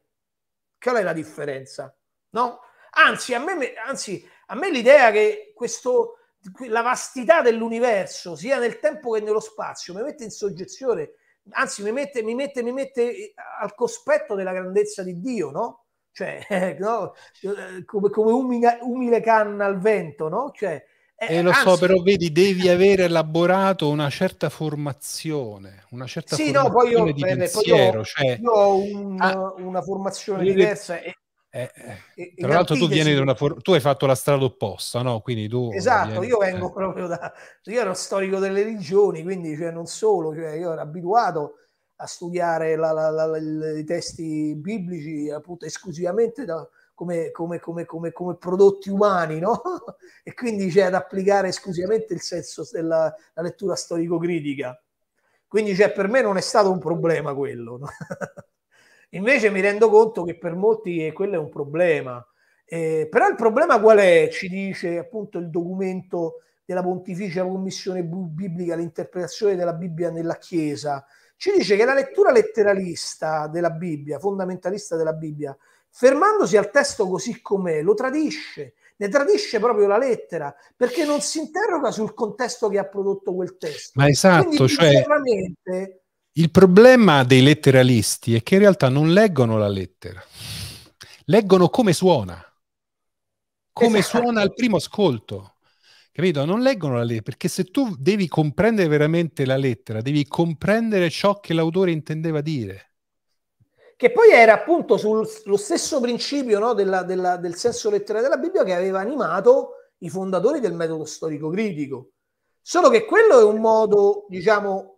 Qual è la differenza? No? Anzi, a me, anzi, a me l'idea che questo, la vastità dell'universo, sia nel tempo che nello spazio, mi mette in soggezione anzi mi mette, mi mette, mi mette eh, al cospetto della grandezza di Dio, no? Cioè, eh, no? Eh, come, come umile, umile, canna al vento, no? Cioè, eh, e lo anzi, so, però vedi, devi avere elaborato una certa formazione, una certa sì, formazione no, poi io, di bene, pensiero. Io, cioè... io ho un, ah, una formazione io... diversa e, eh, eh. eh tra l'altro tu vieni da una for- tu hai fatto la strada opposta, no? Quindi tu Esatto, vieni... io eh. vengo proprio da io ero storico delle religioni, quindi cioè, non solo, cioè, io ero abituato a studiare la, la, la, i testi biblici appunto esclusivamente da, come, come, come, come, prodotti umani, no? e quindi cioè, ad applicare esclusivamente il senso della lettura storico-critica. Quindi cioè, per me non è stato un problema quello. No? Invece mi rendo conto che per molti eh, quello è un problema. Eh, però il problema qual è? Ci dice appunto il documento della Pontificia Commissione Biblica, l'interpretazione della Bibbia nella Chiesa. Ci dice che la lettura letteralista della Bibbia, fondamentalista della Bibbia, fermandosi al testo così com'è, lo tradisce, ne tradisce proprio la lettera, perché non si interroga sul contesto che ha prodotto quel testo. Ma esatto, Quindi, cioè... Il problema dei letteralisti è che in realtà non leggono la lettera, leggono come suona, come esatto. suona al primo ascolto. Capito? Non leggono la lettera, perché se tu devi comprendere veramente la lettera, devi comprendere ciò che l'autore intendeva dire. Che poi era appunto sullo stesso principio no, della, della, del senso letterale della Bibbia che aveva animato i fondatori del metodo storico critico. Solo che quello è un modo, diciamo,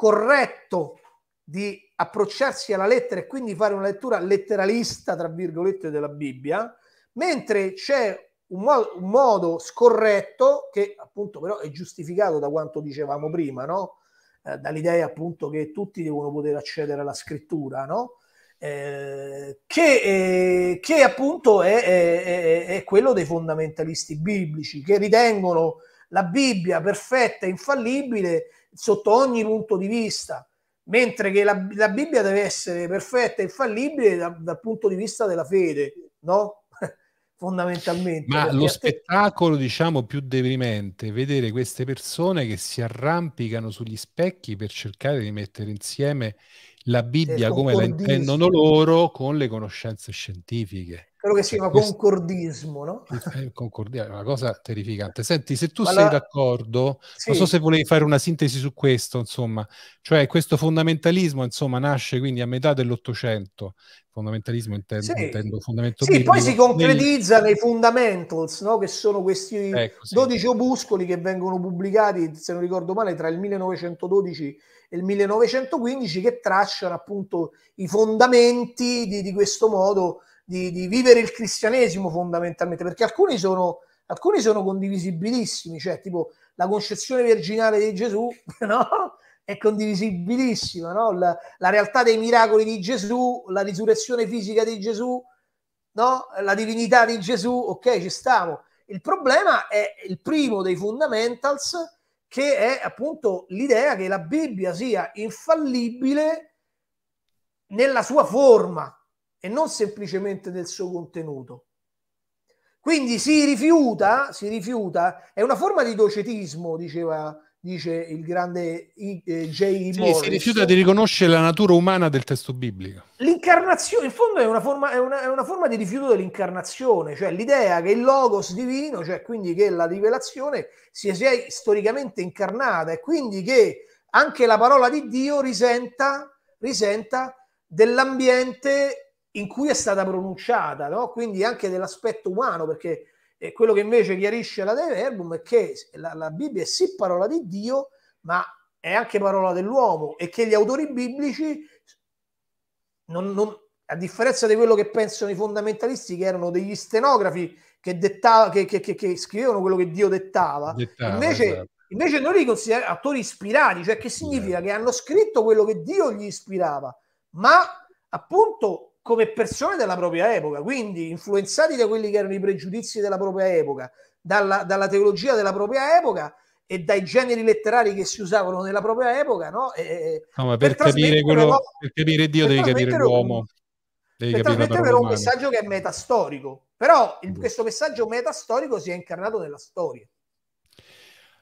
corretto di approcciarsi alla lettera e quindi fare una lettura letteralista, tra virgolette, della Bibbia, mentre c'è un, mo- un modo scorretto che appunto però è giustificato da quanto dicevamo prima, no? eh, dall'idea appunto che tutti devono poter accedere alla scrittura, no? Eh, che, eh, che, appunto è, è, è, quello dei fondamentalisti biblici che ritengono la Bibbia perfetta, infallibile, sotto ogni punto di vista, mentre che la, la Bibbia deve essere perfetta e infallibile da, dal punto di vista della fede, no? fondamentalmente. Ma lo spettacolo, diciamo, più deprimente, è vedere queste persone che si arrampicano sugli specchi per cercare di mettere insieme la Bibbia come la intendono loro con le conoscenze scientifiche quello che si chiama concordismo, no? Eh, concordismo una cosa terrificante. Senti, se tu Alla... sei d'accordo, sì. non so se volevi fare una sintesi su questo, insomma, cioè questo fondamentalismo, insomma, nasce quindi a metà dell'Ottocento, fondamentalismo intendo, sì. intendo fondamento Sì, biblico, poi si concretizza nel... nei fundamentals, no? che sono questi ecco, sì. 12 opuscoli che vengono pubblicati, se non ricordo male, tra il 1912 e il 1915, che tracciano appunto i fondamenti di, di questo modo di, di vivere il cristianesimo fondamentalmente, perché alcuni sono, alcuni sono condivisibilissimi, cioè tipo la concezione virginale di Gesù, no? È condivisibilissima, no? La, la, realtà dei miracoli di Gesù, la risurrezione fisica di Gesù, no? La divinità di Gesù, ok, ci stiamo. Il problema è il primo dei fundamentals, che è appunto l'idea che la Bibbia sia infallibile nella sua forma, e non semplicemente del suo contenuto. Quindi si rifiuta, si rifiuta, è una forma di docetismo, diceva, dice il grande eh, J. Sì, si rifiuta di riconoscere la natura umana del testo biblico. L'incarnazione, in fondo, è una forma, è una, è una forma di rifiuto dell'incarnazione, cioè l'idea che il logos divino, cioè quindi che la rivelazione sia, sia storicamente incarnata e quindi che anche la parola di Dio risenta, risenta dell'ambiente in cui è stata pronunciata, no? quindi anche dell'aspetto umano, perché eh, quello che invece chiarisce la De Verbum è che la, la Bibbia è sì parola di Dio, ma è anche parola dell'uomo e che gli autori biblici, non, non, a differenza di quello che pensano i fondamentalisti, che erano degli stenografi che, dettava, che, che, che scrivevano quello che Dio dettava, dettava invece, esatto. invece noi li consideriamo attori ispirati, cioè che significa yeah. che hanno scritto quello che Dio gli ispirava, ma appunto come persone della propria epoca, quindi influenzati da quelli che erano i pregiudizi della propria epoca, dalla, dalla teologia della propria epoca e dai generi letterari che si usavano nella propria epoca, no? E, no per, per, capire quello, no, per capire Dio per devi capire l'uomo. Devi per un messaggio che è metastorico, però il, questo messaggio metastorico si è incarnato nella storia.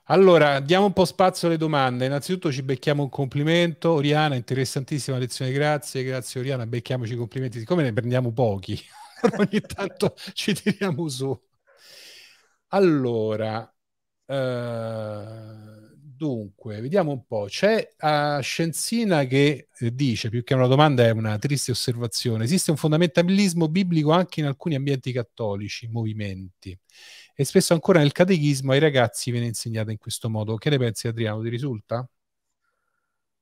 Allora, diamo un po' spazio alle domande. Innanzitutto ci becchiamo un complimento. Oriana, interessantissima lezione, grazie. Grazie Oriana, becchiamoci i complimenti. Siccome ne prendiamo pochi, ogni tanto ci tiriamo su. Allora, eh, dunque, vediamo un po'. C'è uh, eh, Scienzina che eh, dice, più che una domanda è una triste osservazione, esiste un fondamentalismo biblico anche in alcuni ambienti cattolici, movimenti e spesso ancora nel catechismo ai ragazzi viene insegnata in questo modo. Che ne pensi Adriano? Ti risulta?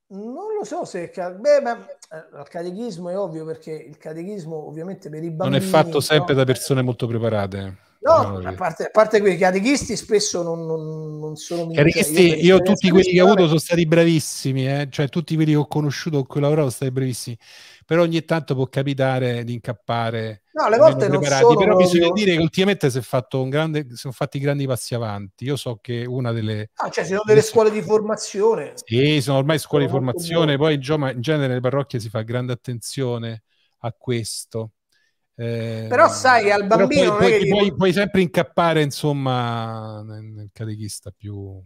Non lo so se beh, ma, il eh, catechismo è ovvio perché il catechismo ovviamente per i bambini... Non è fatto sempre no, da persone molto preparate. No, diciamo a parte, a parte quei catechisti spesso non, non, non sono catechisti, cioè, io, io tutti quelli che ho avuto sono stati bravissimi, eh? cioè tutti quelli che ho conosciuto con cui ho lavorato sono stati bravissimi però ogni tanto può capitare di incappare. No, le volte non sono... Però bisogna dire che ultimamente si, è fatto un grande, si sono fatti grandi passi avanti. Io so che una delle... Ah, cioè sono delle scuole di formazione. Sì, sono ormai scuole sono di formazione, poi in genere nelle parrocchie si fa grande attenzione a questo. Eh, però sai eh, al bambino puoi, puoi, gli... puoi, puoi, sempre incappare insomma nel catechista più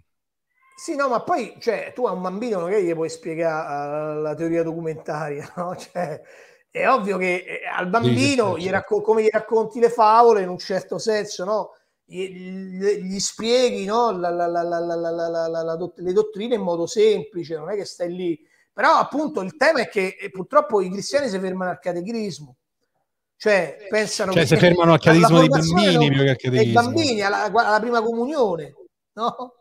sì, no, ma poi cioè, tu a un bambino magari gli puoi spiegare uh, la teoria documentaria, no? Cioè, è ovvio che eh, al bambino, gli racco- come gli racconti le favole in un certo senso, no? gli, spieghi no? le dottrine in modo semplice, non è che stai lì. Però appunto il tema è che eh, purtroppo i cristiani si fermano al catechismo. Cioè, pensano cioè, che si fermano al catechismo dei bambini, non, dei bambini alla, alla prima comunione, no?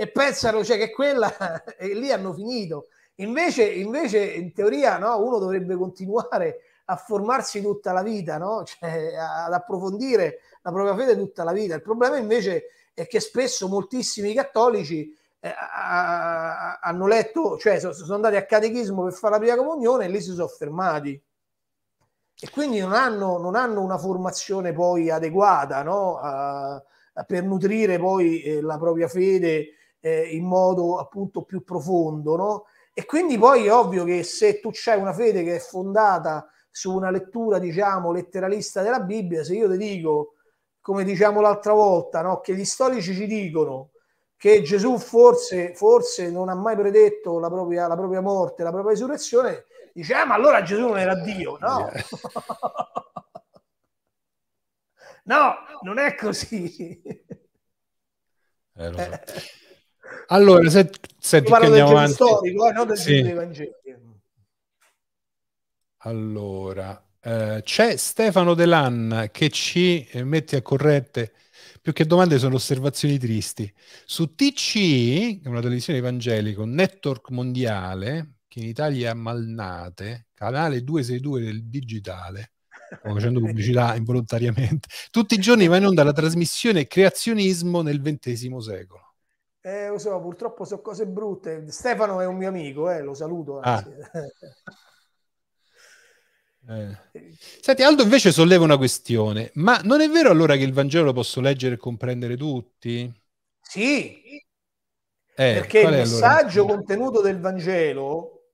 e pensano cioè, che quella e lì hanno finito. Invece, invece in teoria no, uno dovrebbe continuare a formarsi tutta la vita, no? cioè, ad approfondire la propria fede tutta la vita. Il problema invece è che spesso moltissimi cattolici eh, a, a, hanno letto, cioè so, sono andati a catechismo per fare la prima comunione e lì si sono fermati. E quindi non hanno, non hanno una formazione poi adeguata no? a, per nutrire poi eh, la propria fede eh, in modo appunto più profondo, no? E quindi poi è ovvio che se tu c'è una fede che è fondata su una lettura, diciamo, letteralista della Bibbia, se io ti dico, come diciamo l'altra volta, no? che gli storici ci dicono che Gesù forse, forse non ha mai predetto la propria, la propria morte, la propria risurrezione, dice, ah, ma allora Gesù non era Dio, no? Yeah. no, non è così. Eh, so. Eh, allora, se, se ti andiamo avanti... storico, eh, non del sì. dei Vangeli. Allora, eh, c'è Stefano Delan che ci eh, mette a corrente più che domande sono osservazioni tristi. Su TCI, che è una televisione evangelica, un network mondiale, che in Italia è Malnate, canale 262 del digitale, stiamo facendo pubblicità involontariamente, tutti i giorni va in onda la trasmissione Creazionismo nel XX secolo. Eh, lo so, purtroppo sono cose brutte. Stefano è un mio amico, eh, lo saluto. Ah. Eh. eh. Senti, Aldo invece solleva una questione, ma non è vero allora che il Vangelo lo posso leggere e comprendere tutti? Sì, eh, perché il messaggio allora? contenuto del Vangelo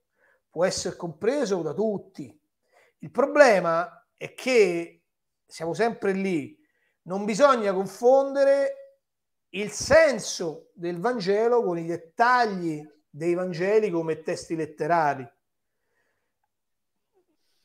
può essere compreso da tutti. Il problema è che siamo sempre lì, non bisogna confondere il senso del Vangelo con i dettagli dei Vangeli come testi letterari.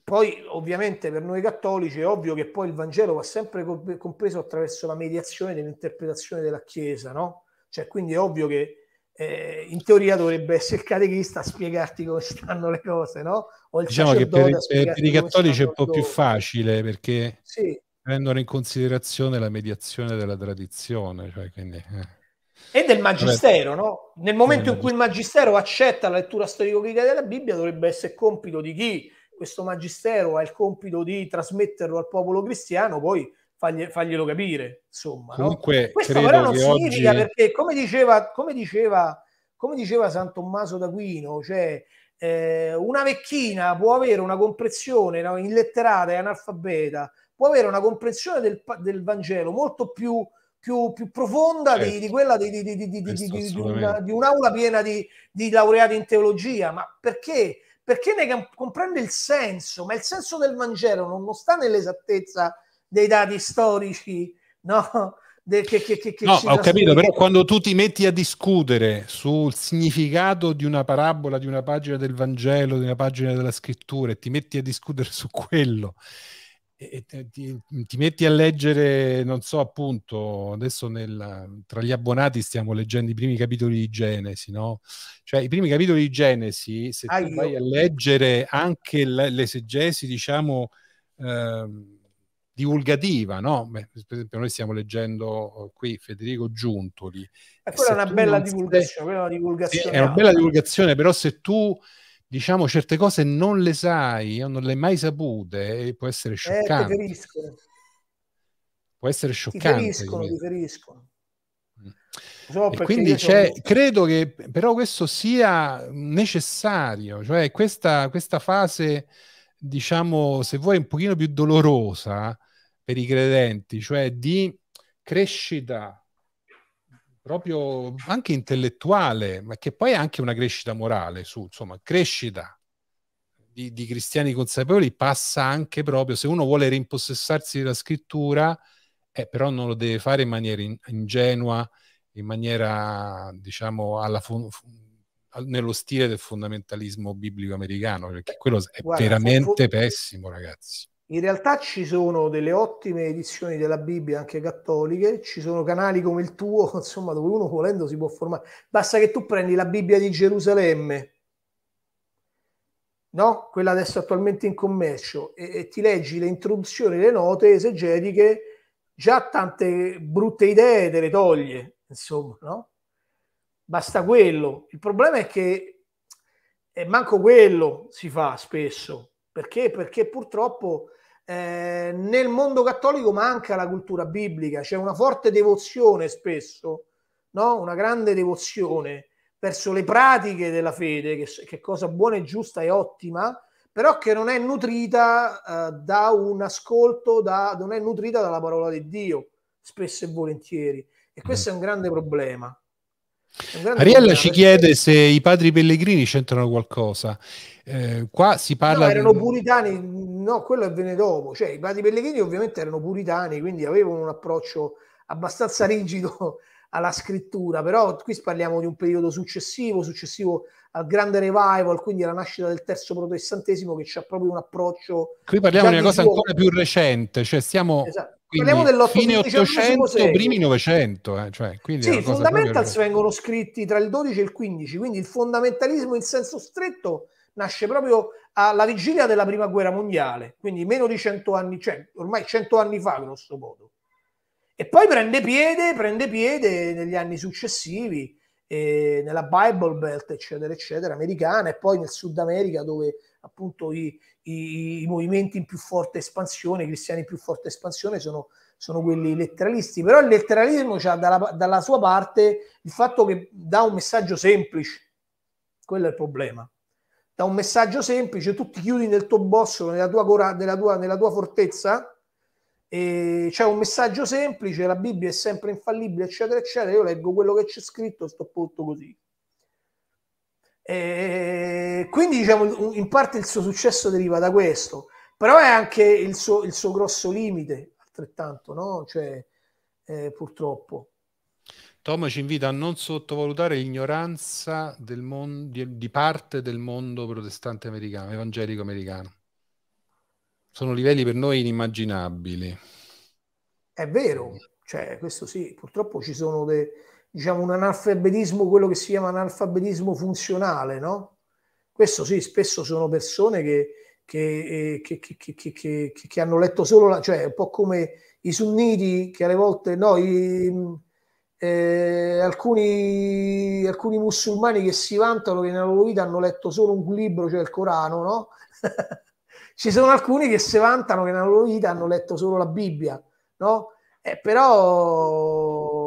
Poi ovviamente per noi cattolici è ovvio che poi il Vangelo va sempre compreso attraverso la mediazione dell'interpretazione della Chiesa, no? Cioè quindi è ovvio che eh, in teoria dovrebbe essere il catechista a spiegarti come stanno le cose, no? diciamo che per, per, per i cattolici è un po' più facile perché sì prendono in considerazione la mediazione della tradizione. Cioè, quindi, eh. E del magistero, no? Nel momento in cui il magistero accetta la lettura storico-critica della Bibbia, dovrebbe essere compito di chi questo magistero ha il compito di trasmetterlo al popolo cristiano, poi fargli, farglielo capire. Insomma, Comunque, no? questo però non significa oggi... perché, come diceva, come diceva, come diceva San Tommaso d'Aquino, cioè eh, una vecchina può avere una compressione no, illetterata e analfabeta può avere una comprensione del, del Vangelo molto più, più, più profonda certo. di, di, certo. quella di, di, una, di, un'aula piena di laureati in teologia. Ma perché? perché ne comprende il senso, ma il senso del Vangelo non, sta nell'esattezza dei dati storici, no? De, che, che, che, no, ho capito, però quando tu ti metti a discutere sul significato di una parabola, di una pagina del Vangelo, di una pagina della scrittura, e ti metti a discutere su quello e, e ti, ti, metti a leggere, non so, appunto, adesso nel, tra gli abbonati stiamo leggendo i primi capitoli di Genesi, no? Cioè i primi capitoli di Genesi, se ah, vai a leggere anche l'esegesi, diciamo... Eh, divulgativa, no? Beh, per esempio, noi stiamo leggendo oh, qui Federico Giuntoli. E quella è una bella divulgazione, sei... quella è una divulgazione. È una bella divulgazione, però se tu diciamo certe cose non le sai o non le hai mai sapute e può essere scioccante. Eh, può essere eh, scioccante. Ti feriscono, ti feriscono. So quindi sono... credo che però questo sia necessario, cioè questa, questa, fase, diciamo, se vuoi un pochino più dolorosa per i credenti, cioè di crescita proprio anche intellettuale, ma che poi è anche una crescita morale, su, insomma, crescita di, di cristiani consapevoli passa anche proprio, se uno vuole rimpossessarsi della scrittura, eh, però non lo deve fare in maniera in, ingenua, in maniera, diciamo, alla fun, nello stile del fondamentalismo biblico americano, perché quello è Guarda, veramente fu, fu, pessimo, ragazzi. In realtà ci sono delle ottime edizioni della Bibbia, anche cattoliche, ci sono canali come il tuo, insomma, dove uno volendo si può formare. Basta che tu prendi la Bibbia di Gerusalemme, no? quella adesso attualmente in commercio, e, e ti leggi le introduzioni, le note esegetiche, già tante brutte idee te le toglie, insomma, no? Basta quello. Il problema è che e manco quello si fa spesso, perché? Perché purtroppo eh, nel mondo cattolico manca la cultura biblica, c'è una forte devozione spesso, no? una grande devozione verso le pratiche della fede, che, che, è cosa buona e giusta e ottima, però che non è nutrita eh, da un ascolto, da, non è nutrita dalla parola di Dio, spesso e volentieri. E questo è un grande problema. Ariella ci eh. chiede se i padri pellegrini c'entrano qualcosa. Eh, qua si parla. No, erano di... puritani, no, quello avvenne dopo. Cioè, i padri pellegrini ovviamente erano puritani, quindi avevano un approccio abbastanza rigido alla scrittura, però qui parliamo di un periodo successivo, successivo al grande revival, quindi alla nascita del terzo protestantesimo che c'ha proprio un approccio. Qui parliamo di una cosa ancora più recente, cioè stiamo esatto parliamo dell'Ottocento, fine 800, primi 900. Eh, cioè, sì, i fundamentals vengono scritti tra il 12 e il 15, quindi il fondamentalismo in senso stretto nasce proprio alla vigilia della prima guerra mondiale, quindi meno di 100 anni, cioè ormai 100 anni fa, grosso modo. E poi prende piede, prende piede negli anni successivi, eh, nella Bible Belt, eccetera, eccetera, americana, e poi nel Sud America dove appunto i, i, i, movimenti in più forte espansione, i cristiani in più forte espansione sono, sono quelli letteralisti, però il letteralismo ha dalla, dalla, sua parte il fatto che dà un messaggio semplice, quello è il problema, dà un messaggio semplice, tu ti chiudi nel tuo bossolo, nella tua, cora, nella tua, nella tua fortezza, c'è cioè un messaggio semplice, la Bibbia è sempre infallibile, eccetera, eccetera, io leggo quello che c'è scritto sto punto così. E quindi diciamo in parte il suo successo deriva da questo, però è anche il suo, il suo grosso limite, altrettanto, no? Cioè, eh, purtroppo. Tom ci invita a non sottovalutare l'ignoranza mon- di, di, parte del mondo protestante americano, evangelico americano. Sono livelli per noi inimmaginabili. È vero, cioè, questo sì, purtroppo ci sono dei diciamo, un analfabetismo, quello che si chiama analfabetismo funzionale, no? Questo sì, spesso sono persone eh, che, che, che, che hanno letto solo, la, cioè un po' come i sunniti che alle volte, no, i, eh, alcuni, alcuni, musulmani che si vantano che nella loro vita hanno letto solo un libro, cioè il Corano, no? Ci sono alcuni che si vantano che nella loro vita hanno letto solo la Bibbia, no? Eh, però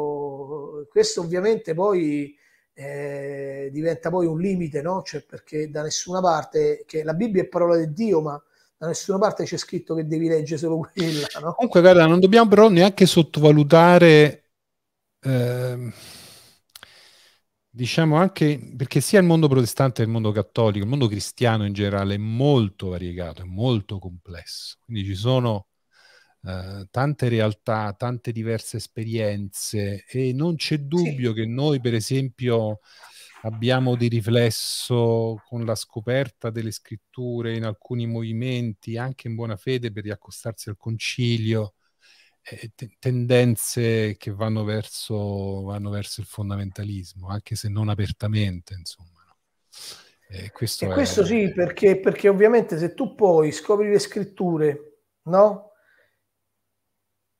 questo ovviamente poi eh, diventa poi un limite, no? Cioè, perché da nessuna parte, che la Bibbia è parola di Dio, ma da nessuna parte c'è scritto che devi leggere solo quella. No? Comunque, guarda, non dobbiamo però neanche sottovalutare, eh, diciamo anche perché sia il mondo protestante che il mondo cattolico, il mondo cristiano in generale è molto variegato, è molto complesso. Quindi ci sono eh, tante realtà, tante diverse esperienze e non c'è dubbio sì. che noi per esempio abbiamo di riflesso con la scoperta delle scritture in alcuni movimenti, anche in buona fede per riaccostarsi al concilio, eh, tendenze che vanno verso, vanno verso, il fondamentalismo, anche se non apertamente, insomma. No? Eh, questo, questo è... sì, perché, perché ovviamente se tu poi scopri le scritture, no?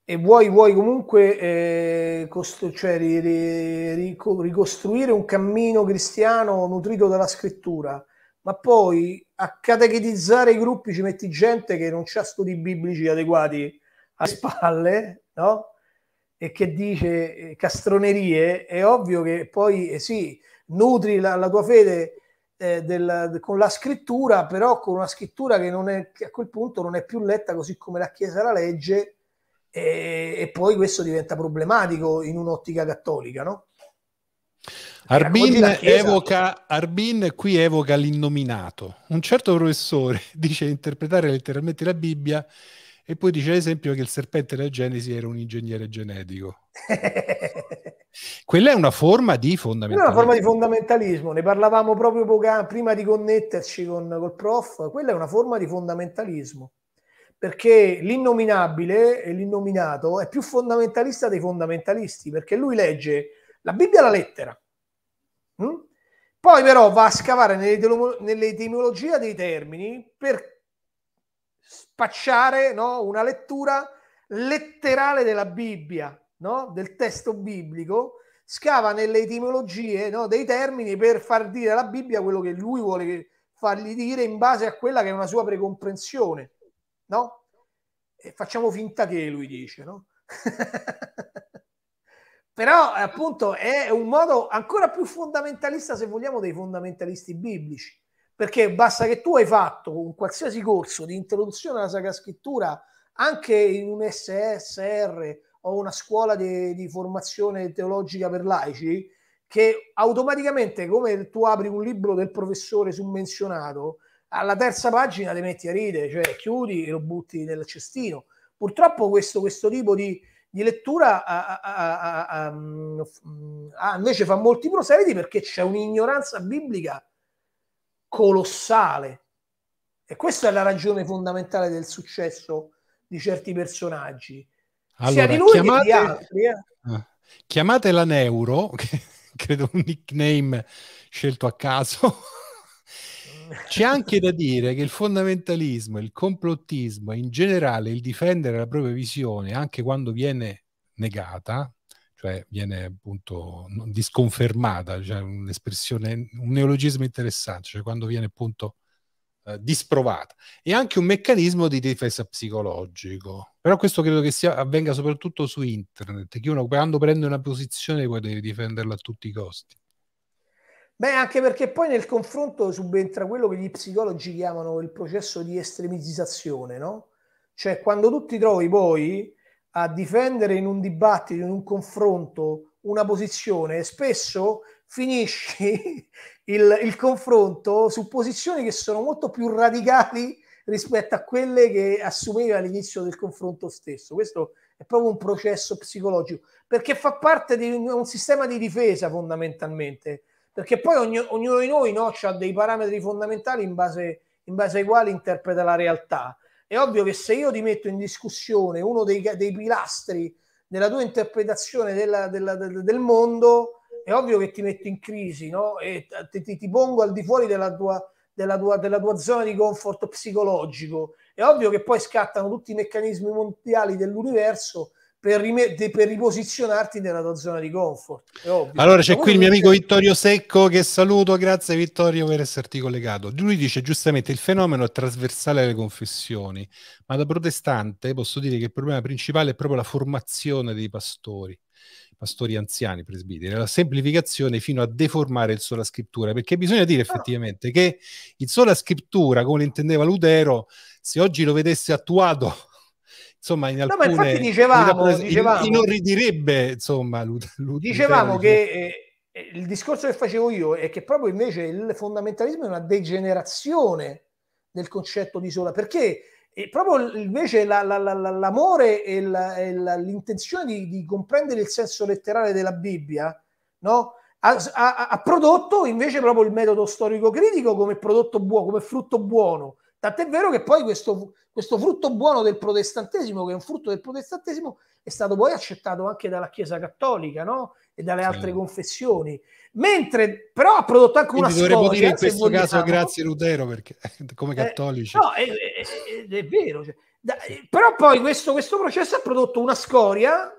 e vuoi, vuoi comunque eh, costo, cioè, ri, ri, ricostruire un cammino cristiano nutrito dalla scrittura, ma poi a catechetizzare i gruppi ci metti gente che non ha studi biblici adeguati alle spalle, no? E che dice eh, castronerie, è ovvio che poi eh, sì, nutri la, la tua fede eh, del, de, con la scrittura, però con una scrittura che, non è, che a quel punto non è più letta così come la Chiesa la legge e, e poi questo diventa problematico in un'ottica cattolica, no? Arbin, evoca, Arbin qui evoca l'innominato. Un certo professore dice interpretare letteralmente la Bibbia e poi dice ad esempio che il serpente della Genesi era un ingegnere genetico. Quella è una forma di fondamentalismo. Quella è una forma di fondamentalismo, ne parlavamo proprio prima di connetterci con col prof, quella è una forma di fondamentalismo perché l'innominabile e l'innominato è più fondamentalista dei fondamentalisti, perché lui legge la Bibbia alla lettera. Mm? Poi però va a scavare nell'etimologia dei termini per spacciare no, una lettura letterale della Bibbia, no, del testo biblico, scava nelle etimologie no, dei termini per far dire alla Bibbia quello che lui vuole fargli dire in base a quella che è una sua precomprensione no? E facciamo finta che lui dice, no? Però appunto è un modo ancora più fondamentalista, se vogliamo, dei fondamentalisti biblici, perché basta che tu hai fatto un qualsiasi corso di introduzione alla Sacra Scrittura, anche in un SSR o una scuola di, di formazione teologica per laici, che automaticamente, come tu apri un libro del professore summenzionato, alla terza pagina ti metti a ridere, cioè chiudi e lo butti nel cestino. Purtroppo questo, questo tipo di, di lettura a, a, a, mm, mm, ah, invece fa molti proseliti perché c'è un'ignoranza biblica colossale. E questa è la ragione fondamentale del successo di certi personaggi, allora, sia di lui chiamate, che di altri. Eh. Ah. Chiamatela Neuro, che credo un nickname scelto a caso c'è anche da dire che il fondamentalismo, il complottismo, e in generale il difendere la propria visione, anche quando viene negata, cioè viene appunto disconfermata, cioè un'espressione, un neologismo interessante, cioè quando viene appunto eh, disprovata, è anche un meccanismo di difesa psicologico. Però questo credo che sia, avvenga soprattutto su internet, che uno quando prende una posizione poi deve difenderla a tutti i costi. Beh, anche perché poi nel confronto subentra quello che gli psicologi chiamano il processo di estremizzazione, no? Cioè, quando tu ti trovi poi a difendere in un dibattito, in un confronto, una posizione, spesso finisci il, il confronto su posizioni che sono molto più radicali rispetto a quelle che assumevi all'inizio del confronto stesso. Questo è proprio un processo psicologico, perché fa parte di un sistema di difesa fondamentalmente perché poi ogni, ognuno di noi no, ha dei parametri fondamentali in base, in base, ai quali interpreta la realtà. È ovvio che se io ti metto in discussione uno dei, dei pilastri della tua interpretazione della, della, del, del, mondo, è ovvio che ti metto in crisi no? e ti, ti, ti, pongo al di fuori della tua, della, tua, della tua zona di comfort psicologico. È ovvio che poi scattano tutti i meccanismi mondiali dell'universo per, rime- per riposizionarti nella tua zona di comfort. Allora c'è qui il mio amico Vittorio Secco che saluto, grazie Vittorio per esserti collegato. Lui dice giustamente il fenomeno è trasversale alle confessioni, ma da protestante posso dire che il problema principale è proprio la formazione dei pastori pastori anziani, presbiteri, la semplificazione fino a deformare il sola scrittura, perché bisogna dire ah. effettivamente che il sola scrittura, come intendeva Lutero, se oggi lo vedesse attuato insomma in alcune... No, infatti dicevamo... dicevamo inorridirebbe, insomma, l'ut- Dicevamo che... Eh, eh, il discorso che facevo io è che proprio invece il fondamentalismo è una degenerazione del concetto di sola, perché eh, proprio invece la, la, la, l'amore e, e l'intenzione di, di, comprendere il senso letterale della Bibbia no? ha, ha, ha, prodotto invece proprio il metodo storico critico come prodotto buono, come frutto buono. Tant'è vero che poi questo, questo frutto buono del protestantesimo, che è un frutto del protestantesimo, è stato poi accettato anche dalla Chiesa Cattolica no? e dalle altre confessioni. Mentre però ha prodotto anche Quindi una dovremmo storia. Dovremmo dire in questo caso diciamo, grazie Lutero, perché come eh, cattolici. Eh, no, è, è, è vero. Cioè, da, eh, però poi questo, questo processo ha prodotto una scoria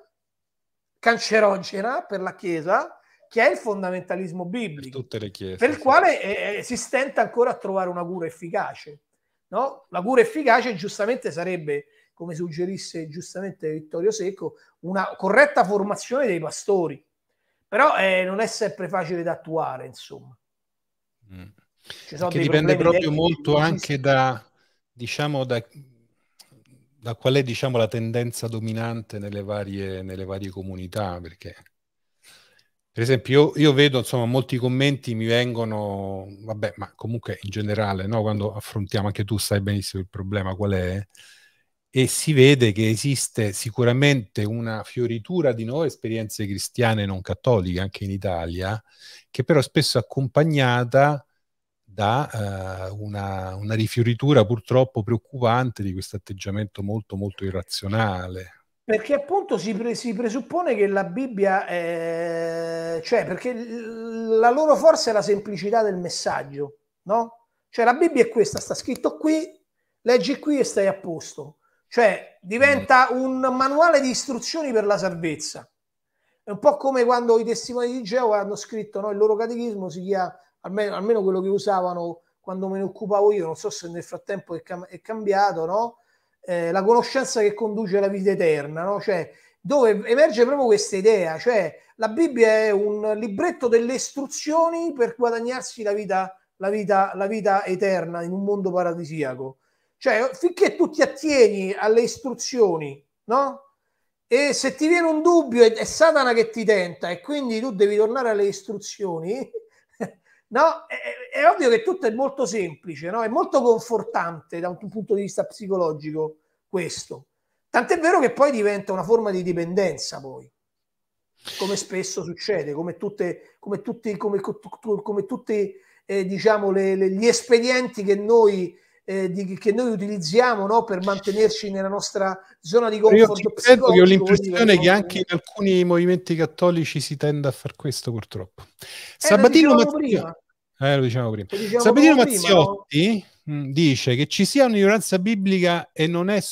cancerogena per la Chiesa, che è il fondamentalismo biblico, per, chiese, per il quale eh, eh, si stenta ancora a trovare una cura efficace. No? La cura efficace giustamente sarebbe, come suggerisse giustamente Vittorio Secco, una corretta formazione dei pastori, però eh, non è sempre facile da attuare, insomma. Mm. Ci Mm. Che dipende proprio molto anche da, diciamo, da, da qual è diciamo, la tendenza dominante nelle varie, nelle varie comunità, perché per esempio, io, io, vedo, insomma, molti commenti mi vengono, vabbè, ma comunque in generale, no? quando affrontiamo, anche tu sai benissimo il problema qual è, e si vede che esiste sicuramente una fioritura di nuove esperienze cristiane non cattoliche anche in Italia, che però spesso è accompagnata da uh, una, una rifioritura purtroppo preoccupante di questo atteggiamento molto molto irrazionale, perché appunto si, pre- si, presuppone che la Bibbia, è... Eh, cioè perché l- la loro forza è la semplicità del messaggio, no? Cioè la Bibbia è questa, sta scritto qui, leggi qui e stai a posto. Cioè diventa mm. un manuale di istruzioni per la salvezza. È un po' come quando i testimoni di Geova hanno scritto no, il loro catechismo, si chiama, almeno, almeno quello che usavano quando me ne occupavo io, non so se nel frattempo è, cam- è cambiato, no? eh, la conoscenza che conduce alla vita eterna, no? cioè, dove emerge proprio questa idea, cioè la Bibbia è un libretto delle istruzioni per guadagnarsi la vita, la vita, la vita eterna in un mondo paradisiaco. Cioè, finché tu ti attieni alle istruzioni, no? E se ti viene un dubbio, è, è Satana che ti tenta e quindi tu devi tornare alle istruzioni No, è, è, ovvio che tutto è molto semplice, no? è molto confortante da un, un punto di vista psicologico questo. Tant'è vero che poi diventa una forma di dipendenza, poi, come spesso succede, come tutte, come tutti, come, come tutti eh, diciamo, le, le, gli espedienti che noi eh, di, che noi utilizziamo no, per mantenerci nella nostra zona di comfort Io ho l'impressione che anche in alcuni movimenti cattolici si tenda a far questo purtroppo. Eh, Sabatino Mazziotti, eh, lo diciamo prima. Lo diciamo Sabatino Mazziotti prima, mm, dice che ci sia un'ignoranza biblica e non è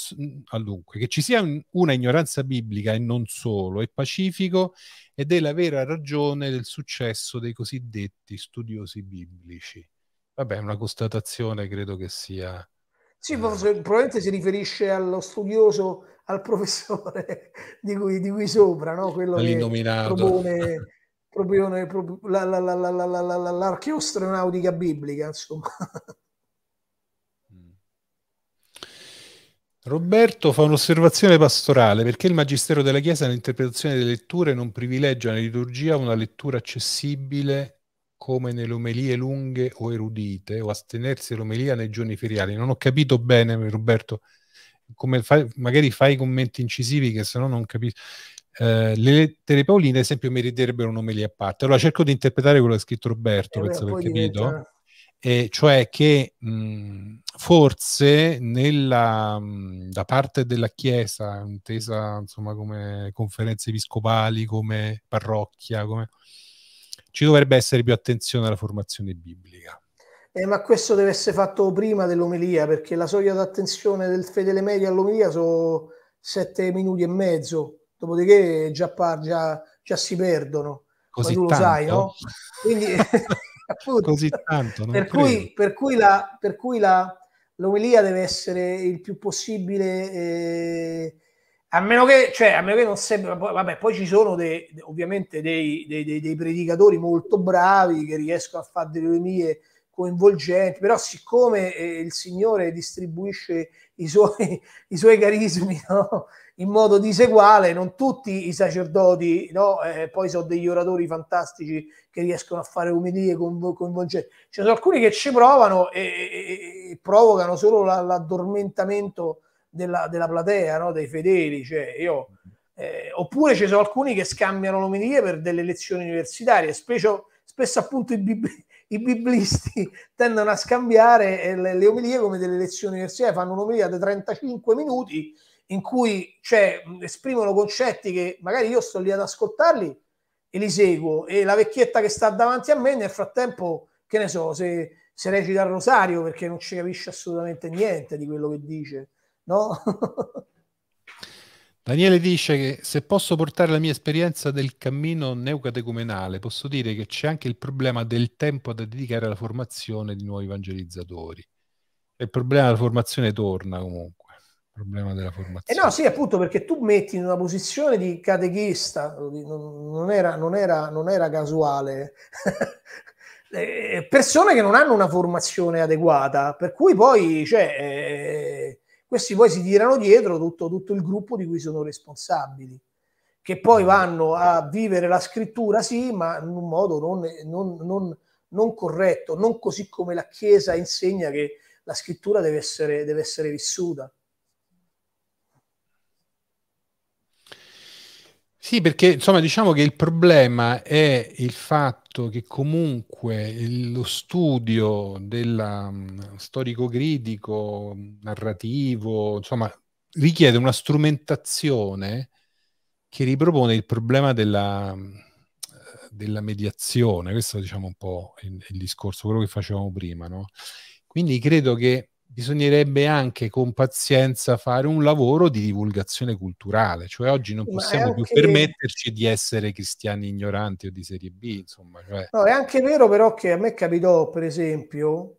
dunque, mm, che ci sia una ignoranza biblica e non solo, è pacifico ed è la vera ragione del successo dei cosiddetti studiosi biblici Vabbè, è una constatazione, credo che sia... Sì, eh, probabilmente si riferisce allo studioso, al professore di cui, di cui sopra, no? quello L'innominato. che propone, l'archeostronautica biblica, insomma. Roberto fa un'osservazione pastorale perché il Magistero della Chiesa nell'interpretazione delle letture non privilegia nella liturgia una lettura accessibile come nelle omelie lunghe o erudite, o astenersi dall'omelia nei giorni feriali. Non ho capito bene, Roberto, fai, magari fai commenti incisivi che se no non capisco. Eh, le lettere pauline, ad esempio, meriterebbero un'omelia a parte. Allora cerco di interpretare quello che ha scritto Roberto, per eh, penso di aver capito. Diventa... Eh, cioè che mh, forse nella, mh, da parte della Chiesa, intesa insomma come conferenze episcopali, come parrocchia, come ci dovrebbe essere più attenzione alla formazione biblica. Eh, ma questo deve essere fatto prima dell'omelia, perché la soglia d'attenzione del fedele medio all'omelia sono sette minuti e mezzo, dopodiché già, par, già, già si perdono. Così tu tanto. lo sai, no? Quindi, appunto, Così tanto, per cui, per, cui, la, per cui la, l'omelia deve essere il più possibile eh, a meno che, cioè, a meno che non sembra, vabbè, poi ci sono dei, ovviamente dei, dei, dei, predicatori molto bravi che riescono a fare delle mie coinvolgenti, però siccome eh, il Signore distribuisce i suoi, i suoi carismi no? in modo diseguale, non tutti i sacerdoti, no? eh, poi sono degli oratori fantastici che riescono a fare umilie coinvolgenti, ci sono alcuni che ci provano e, e, e provocano solo l'addormentamento della, della platea, no? dei fedeli. Cioè io, eh, oppure ci sono alcuni che scambiano nominie per delle lezioni universitarie, spesso, spesso appunto i, bib- i, biblisti tendono a scambiare eh, le, le omelie come delle lezioni universitarie, fanno un'omelia di 35 minuti in cui cioè, esprimono concetti che magari io sto lì ad ascoltarli e li seguo e la vecchietta che sta davanti a me nel frattempo, che ne so, se, se recita il rosario perché non ci capisce assolutamente niente di quello che dice no? Daniele dice che se posso portare la mia esperienza del cammino neocatecumenale, posso dire che c'è anche il problema del tempo da dedicare alla formazione di nuovi evangelizzatori. Il problema della formazione torna comunque. Il problema della formazione. Eh no, sì, appunto perché tu metti in una posizione di catechista, non era, non era, non era casuale, eh, persone che non hanno una formazione adeguata, per cui poi cioè, eh, questi poi si tirano dietro tutto, tutto il gruppo di cui sono responsabili che poi mm. vanno a vivere la scrittura, sì, ma in un modo non, non, non, non corretto, non così come la Chiesa insegna che la scrittura deve essere, deve essere vissuta. Sì, perché insomma diciamo che il problema è il fatto che comunque lo studio della mm, storico-critico, narrativo, insomma, richiede una strumentazione che ripropone il problema della, mm, della mediazione. Questo è diciamo, un po' il, il, discorso, quello che facevamo prima. No? Quindi credo che bisognerebbe anche con pazienza fare un lavoro di divulgazione culturale, cioè oggi non possiamo anche... più permetterci di essere cristiani ignoranti o di serie B, insomma. Cioè... No, è anche vero però che a me capitò, per esempio,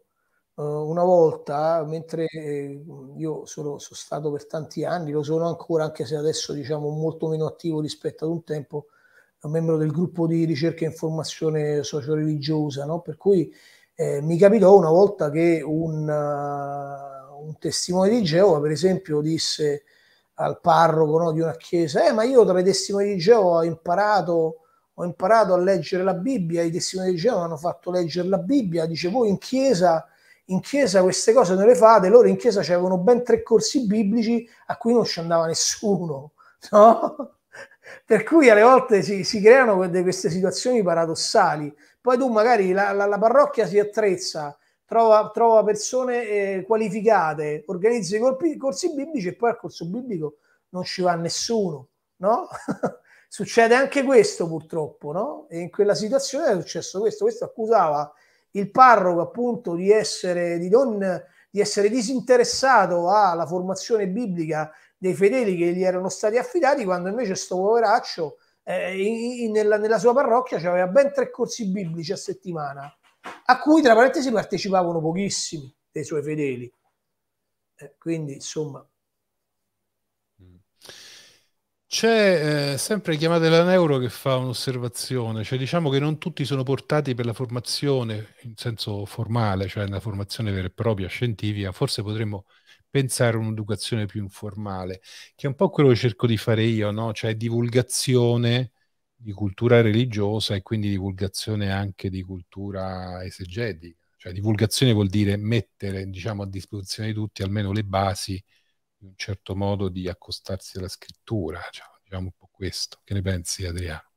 eh, una volta, mentre eh, io sono, sono, stato per tanti anni, lo sono ancora, anche se adesso diciamo molto meno attivo rispetto ad un tempo, un membro del gruppo di ricerca e informazione socio-religiosa, no? per cui eh, mi capitò una volta che un, uh, un, testimone di Geova, per esempio, disse al parroco no, di una chiesa, eh, ma io tra i testimoni di Geova ho imparato, ho imparato a leggere la Bibbia, i testimoni di Geova mi hanno fatto leggere la Bibbia, dice voi in chiesa in chiesa queste cose non le fate, loro in chiesa c'erano ben tre corsi biblici a cui non ci andava nessuno, no? Per cui alle volte si, si creano queste situazioni paradossali, poi tu magari la, la, la parrocchia si attrezza, trova, trova persone eh, qualificate, organizza i corpi, corsi biblici e poi al corso biblico non ci va nessuno, no? Succede anche questo purtroppo, no? E in quella situazione è successo questo. Questo accusava il parroco appunto di essere, di non, di essere disinteressato alla formazione biblica dei fedeli che gli erano stati affidati, quando invece sto poveraccio eh, in, nella, nella, sua parrocchia c'aveva ben tre corsi biblici a settimana, a cui tra parentesi partecipavano pochissimi dei suoi fedeli. Eh, quindi insomma. C'è eh, sempre chiamata della Neuro che fa un'osservazione, cioè diciamo che non tutti sono portati per la formazione in senso formale, cioè nella formazione vera e propria, scientifica, forse potremmo pensare a un'educazione più informale, che è un po' quello che cerco di fare io, no? cioè divulgazione di cultura religiosa e quindi divulgazione anche di cultura esegetica. Cioè divulgazione vuol dire mettere diciamo, a disposizione di tutti almeno le basi di un certo modo di accostarsi alla scrittura, cioè, diciamo un po' questo. Che ne pensi Adriano?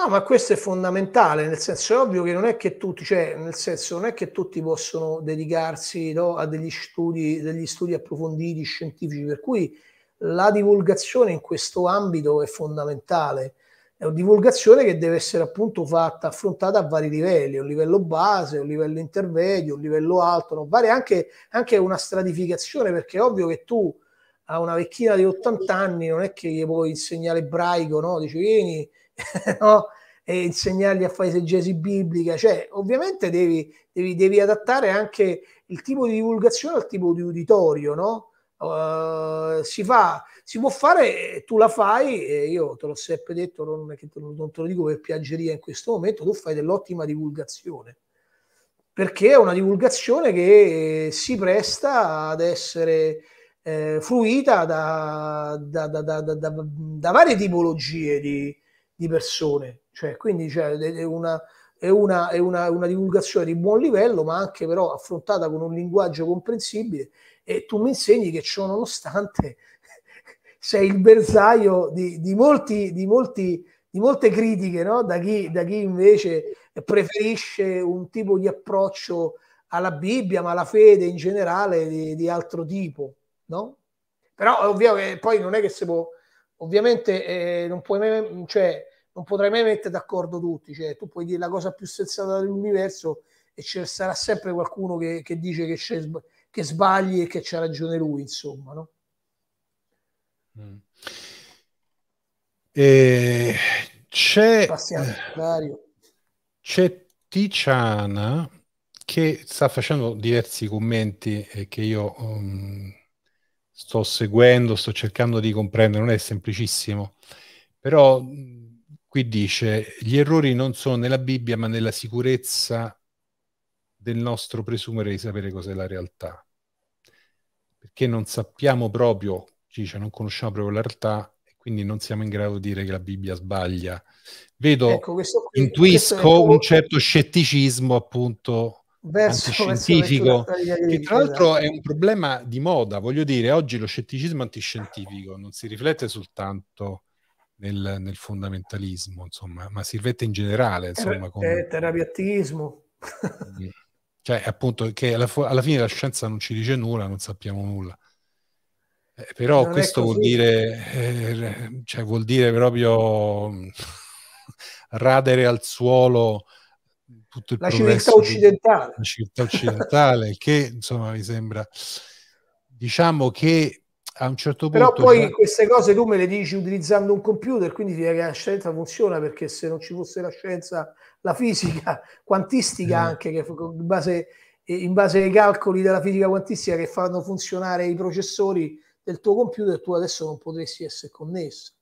No, ma questo è fondamentale, nel senso è ovvio che non è che tutti, cioè, nel senso non è che tutti possono dedicarsi no, a degli studi, degli studi approfonditi, scientifici, per cui la divulgazione in questo ambito è fondamentale. È una divulgazione che deve essere appunto fatta, affrontata a vari livelli, un livello base, un livello intermedio, un livello alto, no? vale anche, anche una stratificazione, perché è ovvio che tu a una vecchina di 80 anni non è che gli puoi insegnare ebraico, no? Dici, vieni, no? e insegnargli a fare esegesi biblica, cioè ovviamente devi, devi, devi, adattare anche il tipo di divulgazione al tipo di uditorio, no? Uh, si fa, si può fare, tu la fai, e io te l'ho sempre detto, non, non te lo dico per piaggeria in questo momento, tu fai dell'ottima divulgazione, perché è una divulgazione che si presta ad essere eh, fruita da, da, da, da varie tipologie di, di persone. Cioè, quindi cioè, è, una, è, una, è una, una, divulgazione di buon livello, ma anche però affrontata con un linguaggio comprensibile. E tu mi insegni che ciò nonostante sei il bersaglio di, di, molti, di, molti, di molte critiche no? da, chi, da chi invece preferisce un tipo di approccio alla Bibbia, ma alla fede in generale di, di altro tipo, no? Però è ovvio che poi non è che si può Ovviamente eh, non, puoi mai, cioè, non potrai mai mettere d'accordo tutti, cioè, tu puoi dire la cosa più sensata dell'universo e ci sarà sempre qualcuno che, che dice che, che, sbagli e che c'ha ragione lui, insomma. No? Mm. Eh, c'è, Passiamo, eh, c'è Tiziana che sta facendo diversi commenti eh, che io um, sto seguendo, sto cercando di comprendere, non è semplicissimo, però qui dice gli errori non sono nella Bibbia ma nella sicurezza del nostro presumere di sapere cos'è la realtà, perché non sappiamo proprio, dice, non conosciamo proprio la realtà e quindi non siamo in grado di dire che la Bibbia sbaglia. Vedo, ecco, questo, intuisco un certo scetticismo appunto verso, scientifico, che tra l'altro è un problema di moda, voglio dire, oggi lo scetticismo antiscientifico non si riflette soltanto nel, nel fondamentalismo, insomma, ma si riflette in generale, eh, insomma, come... Eh, terapiattismo. cioè, appunto, che alla, alla, fine la scienza non ci dice nulla, non sappiamo nulla. Eh, però non questo vuol dire, eh, cioè, vuol dire proprio radere al suolo tutto il la civiltà occidentale. Di, la civiltà occidentale che insomma mi sembra, diciamo che a un certo punto... Però poi cioè... queste cose tu me le dici utilizzando un computer, quindi direi che la scienza funziona perché se non ci fosse la scienza, la fisica quantistica eh. anche, che in base, in base ai calcoli della fisica quantistica che fanno funzionare i processori del tuo computer, tu adesso non potresti essere connesso.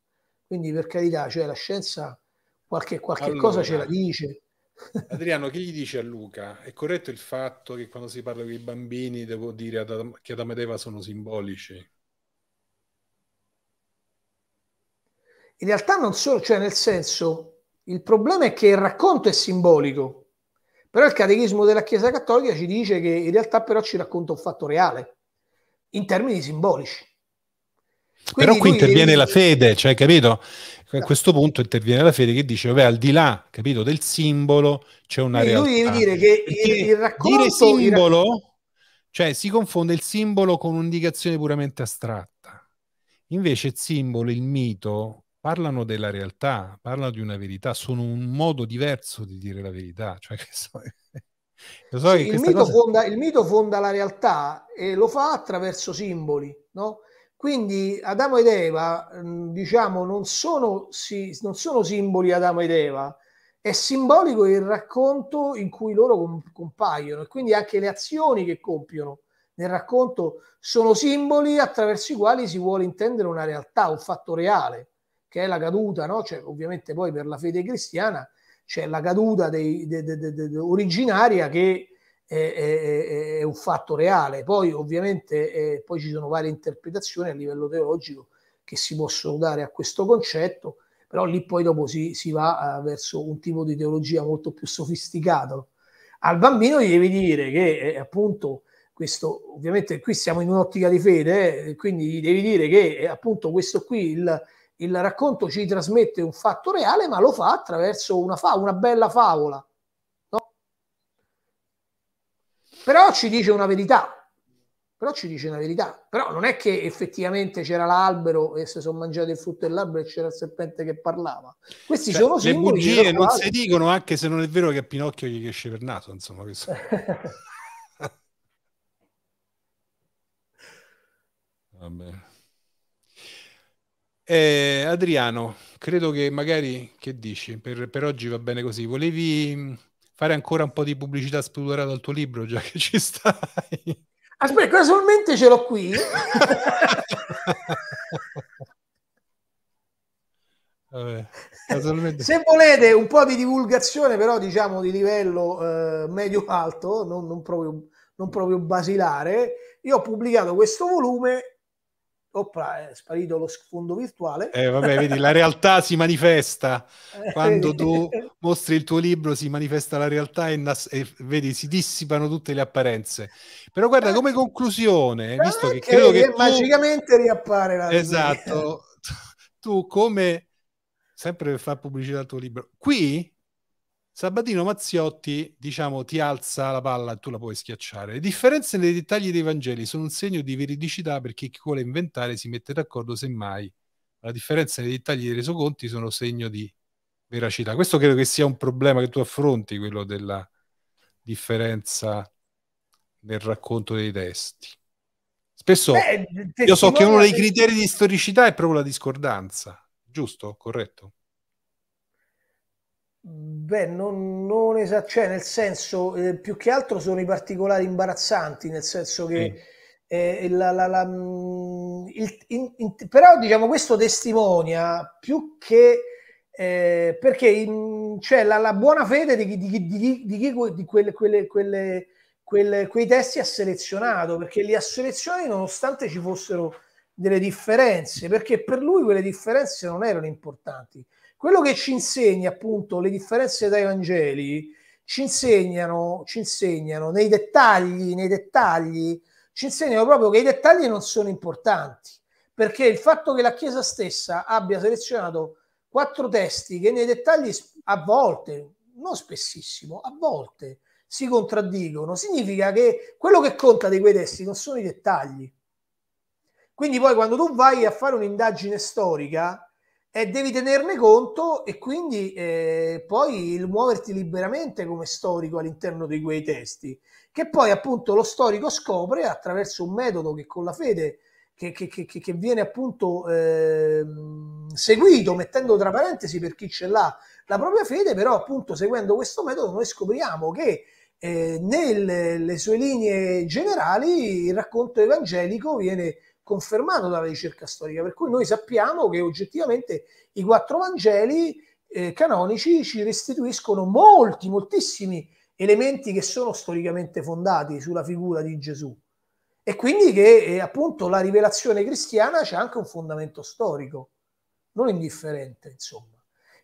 Quindi per carità, cioè la scienza qualche, qualche allora, cosa ce la dice. Adriano, che gli dice a Luca? È corretto il fatto che quando si parla dei bambini devo dire che Adamo ed Eva sono simbolici? In realtà non solo, cioè nel senso, il problema è che il racconto è simbolico, però il catechismo della Chiesa Cattolica ci dice che in realtà però ci racconta un fatto reale, in termini simbolici. Quindi Però qui interviene lui... la fede, cioè, capito? A questo punto interviene la fede che dice, vabbè, al di là, capito, del simbolo c'è una Quindi realtà. Lui deve dire che il, il racconto... Dire simbolo, cioè si confonde il simbolo con un'indicazione puramente astratta. Invece il simbolo, il mito, parlano della realtà, parlano di una verità, sono un modo diverso di dire la verità. Cioè, so, so sì, il, mito cosa... fonda, il, mito fonda, la realtà e lo fa attraverso simboli, no? Quindi Adamo ed Eva, mm, diciamo, non sono, si, non sono simboli Adamo ed Eva, è simbolico il racconto in cui loro compaiono e quindi anche le azioni che compiono nel racconto sono simboli attraverso i quali si vuole intendere una realtà, un fatto reale, che è la caduta, no? cioè, ovviamente poi per la fede cristiana c'è la caduta dei, de, de, de, originaria che è, è, è un fatto reale. Poi ovviamente eh, poi ci sono varie interpretazioni a livello teologico che si possono dare a questo concetto, però lì poi dopo si, si va uh, verso un tipo di teologia molto più sofisticato. Al bambino gli devi dire che eh, appunto questo, ovviamente qui siamo in un'ottica di fede, eh, quindi gli devi dire che eh, appunto questo qui il, il, racconto ci trasmette un fatto reale, ma lo fa attraverso una, fa- una bella favola. Però ci dice una verità, però ci dice una verità, però non è che effettivamente c'era l'albero e se sono mangiato il frutto dell'albero e c'era il serpente che parlava. Questi cioè, sono simboli. Le bugie non si dicono anche se non è vero che a Pinocchio gli esce per naso, insomma. Questo... eh, Adriano, credo che magari, che dici, per, per oggi va bene così. Volevi fare ancora un po' di pubblicità spudorata al tuo libro, già che ci stai. Aspetta, casualmente ce l'ho qui. Vabbè, Se volete un po' di divulgazione, però diciamo di livello eh, medio-alto, non, non, proprio, non proprio basilare, io ho pubblicato questo volume Oppa, è sparito lo sfondo virtuale. Eh, vabbè, vedi, la realtà si manifesta. Eh, Quando tu mostri il tuo libro si manifesta la realtà e, nas- e vedi, si dissipano tutte le apparenze. Però guarda, come conclusione, visto che, credo che, che tu... magicamente riappare la Esatto. tu come sempre per fare pubblicità al tuo libro. Qui Sabatino Mazziotti, diciamo, ti alza la palla e tu la puoi schiacciare. Le differenze nei dettagli dei Vangeli sono un segno di veridicità perché chi vuole inventare si mette d'accordo semmai. La differenza nei dettagli dei resoconti sono segno di veracità. Questo credo che sia un problema che tu affronti, quello della differenza nel racconto dei testi. Spesso Beh, io so che uno dei criteri di storicità è proprio la discordanza, giusto? Corretto? Beh, non, non esatto, cioè nel senso, eh, più che altro sono i particolari imbarazzanti, nel senso che... Sì. Eh, la, la, la, mm, il, in, in, però diciamo questo testimonia più che eh, perché c'è cioè la, buona fede di chi, di chi, di, di chi di quelle, quelle, quelle, quelle, quei testi ha selezionato perché li ha selezionati nonostante ci fossero delle differenze perché per lui quelle differenze non erano importanti quello che ci insegna appunto le differenze dai Vangeli ci insegnano, ci insegnano nei dettagli, nei dettagli, ci insegnano proprio che i dettagli non sono importanti, perché il fatto che la Chiesa stessa abbia selezionato quattro testi che nei dettagli a volte, non spessissimo, a volte si contraddicono, significa che quello che conta di quei testi non sono i dettagli. Quindi poi quando tu vai a fare un'indagine storica, e devi tenerne conto e quindi eh, poi il muoverti liberamente come storico all'interno di quei testi, che poi appunto lo storico scopre attraverso un metodo che con la fede che, che, che, che viene appunto eh, seguito, mettendo tra parentesi per chi ce l'ha la propria fede, però appunto seguendo questo metodo noi scopriamo che eh, nelle sue linee generali il racconto evangelico viene confermato dalla ricerca storica, per cui noi sappiamo che oggettivamente i quattro Vangeli eh, canonici ci restituiscono molti, moltissimi elementi che sono storicamente fondati sulla figura di Gesù e quindi che eh, appunto la rivelazione cristiana c'è anche un fondamento storico, non indifferente insomma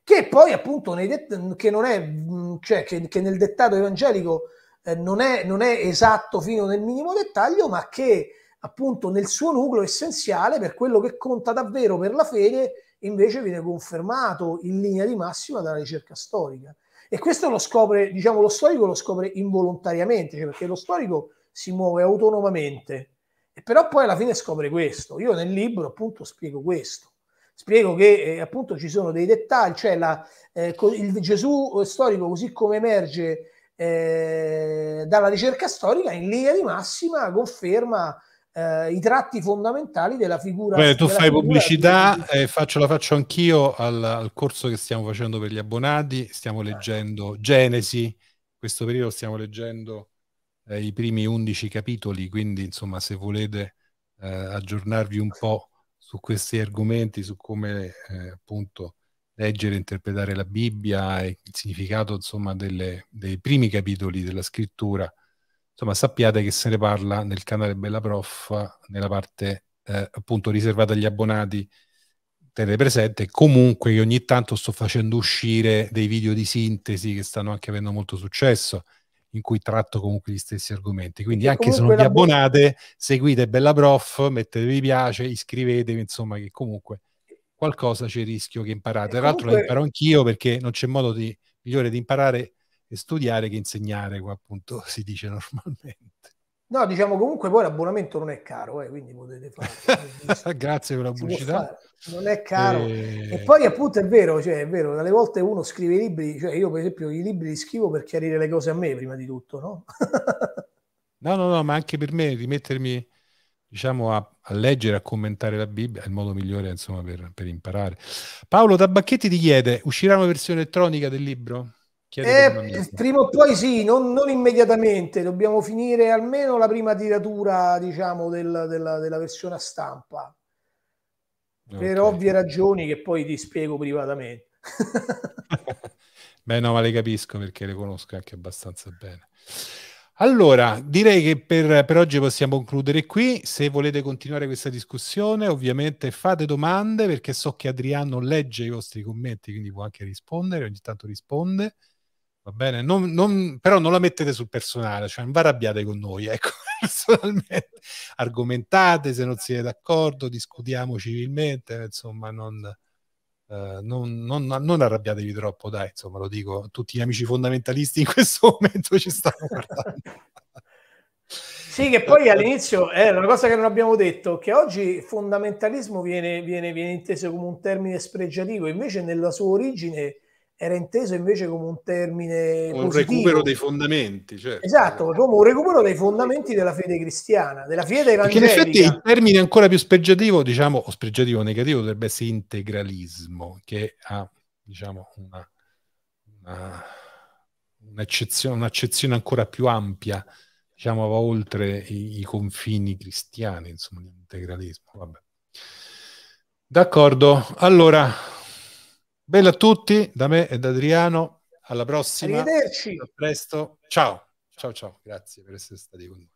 che poi appunto det- che non è, mm, cioè, che, che nel dettato evangelico eh, non, è, non, è, esatto fino nel minimo dettaglio, ma che appunto nel suo nucleo essenziale per quello che conta davvero per la fede, invece viene confermato in linea di massima dalla ricerca storica. E questo lo scopre, diciamo, lo storico lo scopre involontariamente, cioè perché lo storico si muove autonomamente, e però poi alla fine scopre questo. Io nel libro appunto spiego questo. Spiego che eh, appunto ci sono dei dettagli, cioè la, eh, il Gesù eh, storico così come emerge eh, dalla ricerca storica in linea di massima conferma eh, i tratti fondamentali della figura. Beh, tu fai pubblicità, eh, faccio, la faccio anch'io al, al, corso che stiamo facendo per gli abbonati, stiamo leggendo Genesi, in questo periodo stiamo leggendo eh, i primi 11 capitoli, quindi insomma se volete eh, aggiornarvi un po' su questi argomenti, su come eh, appunto leggere e interpretare la Bibbia e il significato insomma delle, dei primi capitoli della scrittura, insomma sappiate che se ne parla nel canale Bella Prof, nella parte eh, appunto riservata agli abbonati, tenete presente. Comunque io ogni tanto sto facendo uscire dei video di sintesi che stanno anche avendo molto successo in cui tratto comunque gli stessi argomenti. Quindi, e anche se non vi abbonate, seguite Bella Prof, mettete mi piace, iscrivetevi, insomma, che comunque qualcosa c'è il rischio che imparate. Tra l'altro comunque... la imparo anch'io perché non c'è modo di, migliore di imparare studiare che insegnare, come appunto si dice normalmente. No, diciamo comunque poi l'abbonamento non è caro, eh, quindi potete farlo. Grazie per la pubblicità. Non è caro. E... Eh, e... poi appunto è vero, cioè è vero, dalle volte uno scrive i libri, cioè io per esempio i libri li scrivo per chiarire le cose a me prima di tutto, no? no, no, no, ma anche per me rimettermi diciamo a, a, leggere, a commentare la Bibbia, è il modo migliore insomma per, per imparare. Paolo Tabacchetti ti chiede, uscirà una versione elettronica del libro? Eh, prima o poi sì, non, non, immediatamente, dobbiamo finire almeno la prima tiratura diciamo, del, della, della, versione a stampa, okay. per ovvie ragioni che poi ti spiego privatamente. Beh no, ma le capisco perché le conosco anche abbastanza bene. Allora, direi che per, per, oggi possiamo concludere qui. Se volete continuare questa discussione, ovviamente fate domande perché so che Adriano legge i vostri commenti, quindi può anche rispondere, ogni tanto risponde va bene? Non, non, però non la mettete sul personale, cioè non vi arrabbiate con noi, ecco, personalmente. Argomentate se non siete d'accordo, discutiamo civilmente, insomma, non, eh, non, arrabbiatevi troppo, dai, insomma, lo dico a tutti gli amici fondamentalisti in questo momento ci stanno guardando. Sì, che poi eh, all'inizio è eh, una cosa che non abbiamo detto, che oggi fondamentalismo viene, viene, viene inteso come un termine spregiativo, invece nella sua origine era inteso invece come un termine un positivo. recupero dei fondamenti certo. esatto, come un recupero dei fondamenti della fede cristiana, della fede evangelica perché in effetti il termine ancora più spregiativo diciamo, o spreggiativo negativo dovrebbe essere integralismo che ha diciamo una, una un'accezione, un'accezione ancora più ampia diciamo va oltre i, i confini cristiani insomma l'integralismo vabbè d'accordo allora Bello a tutti, da me e da Adriano. Alla prossima. Arrivederci. A presto. Ciao. Ciao ciao, grazie per essere stati con noi.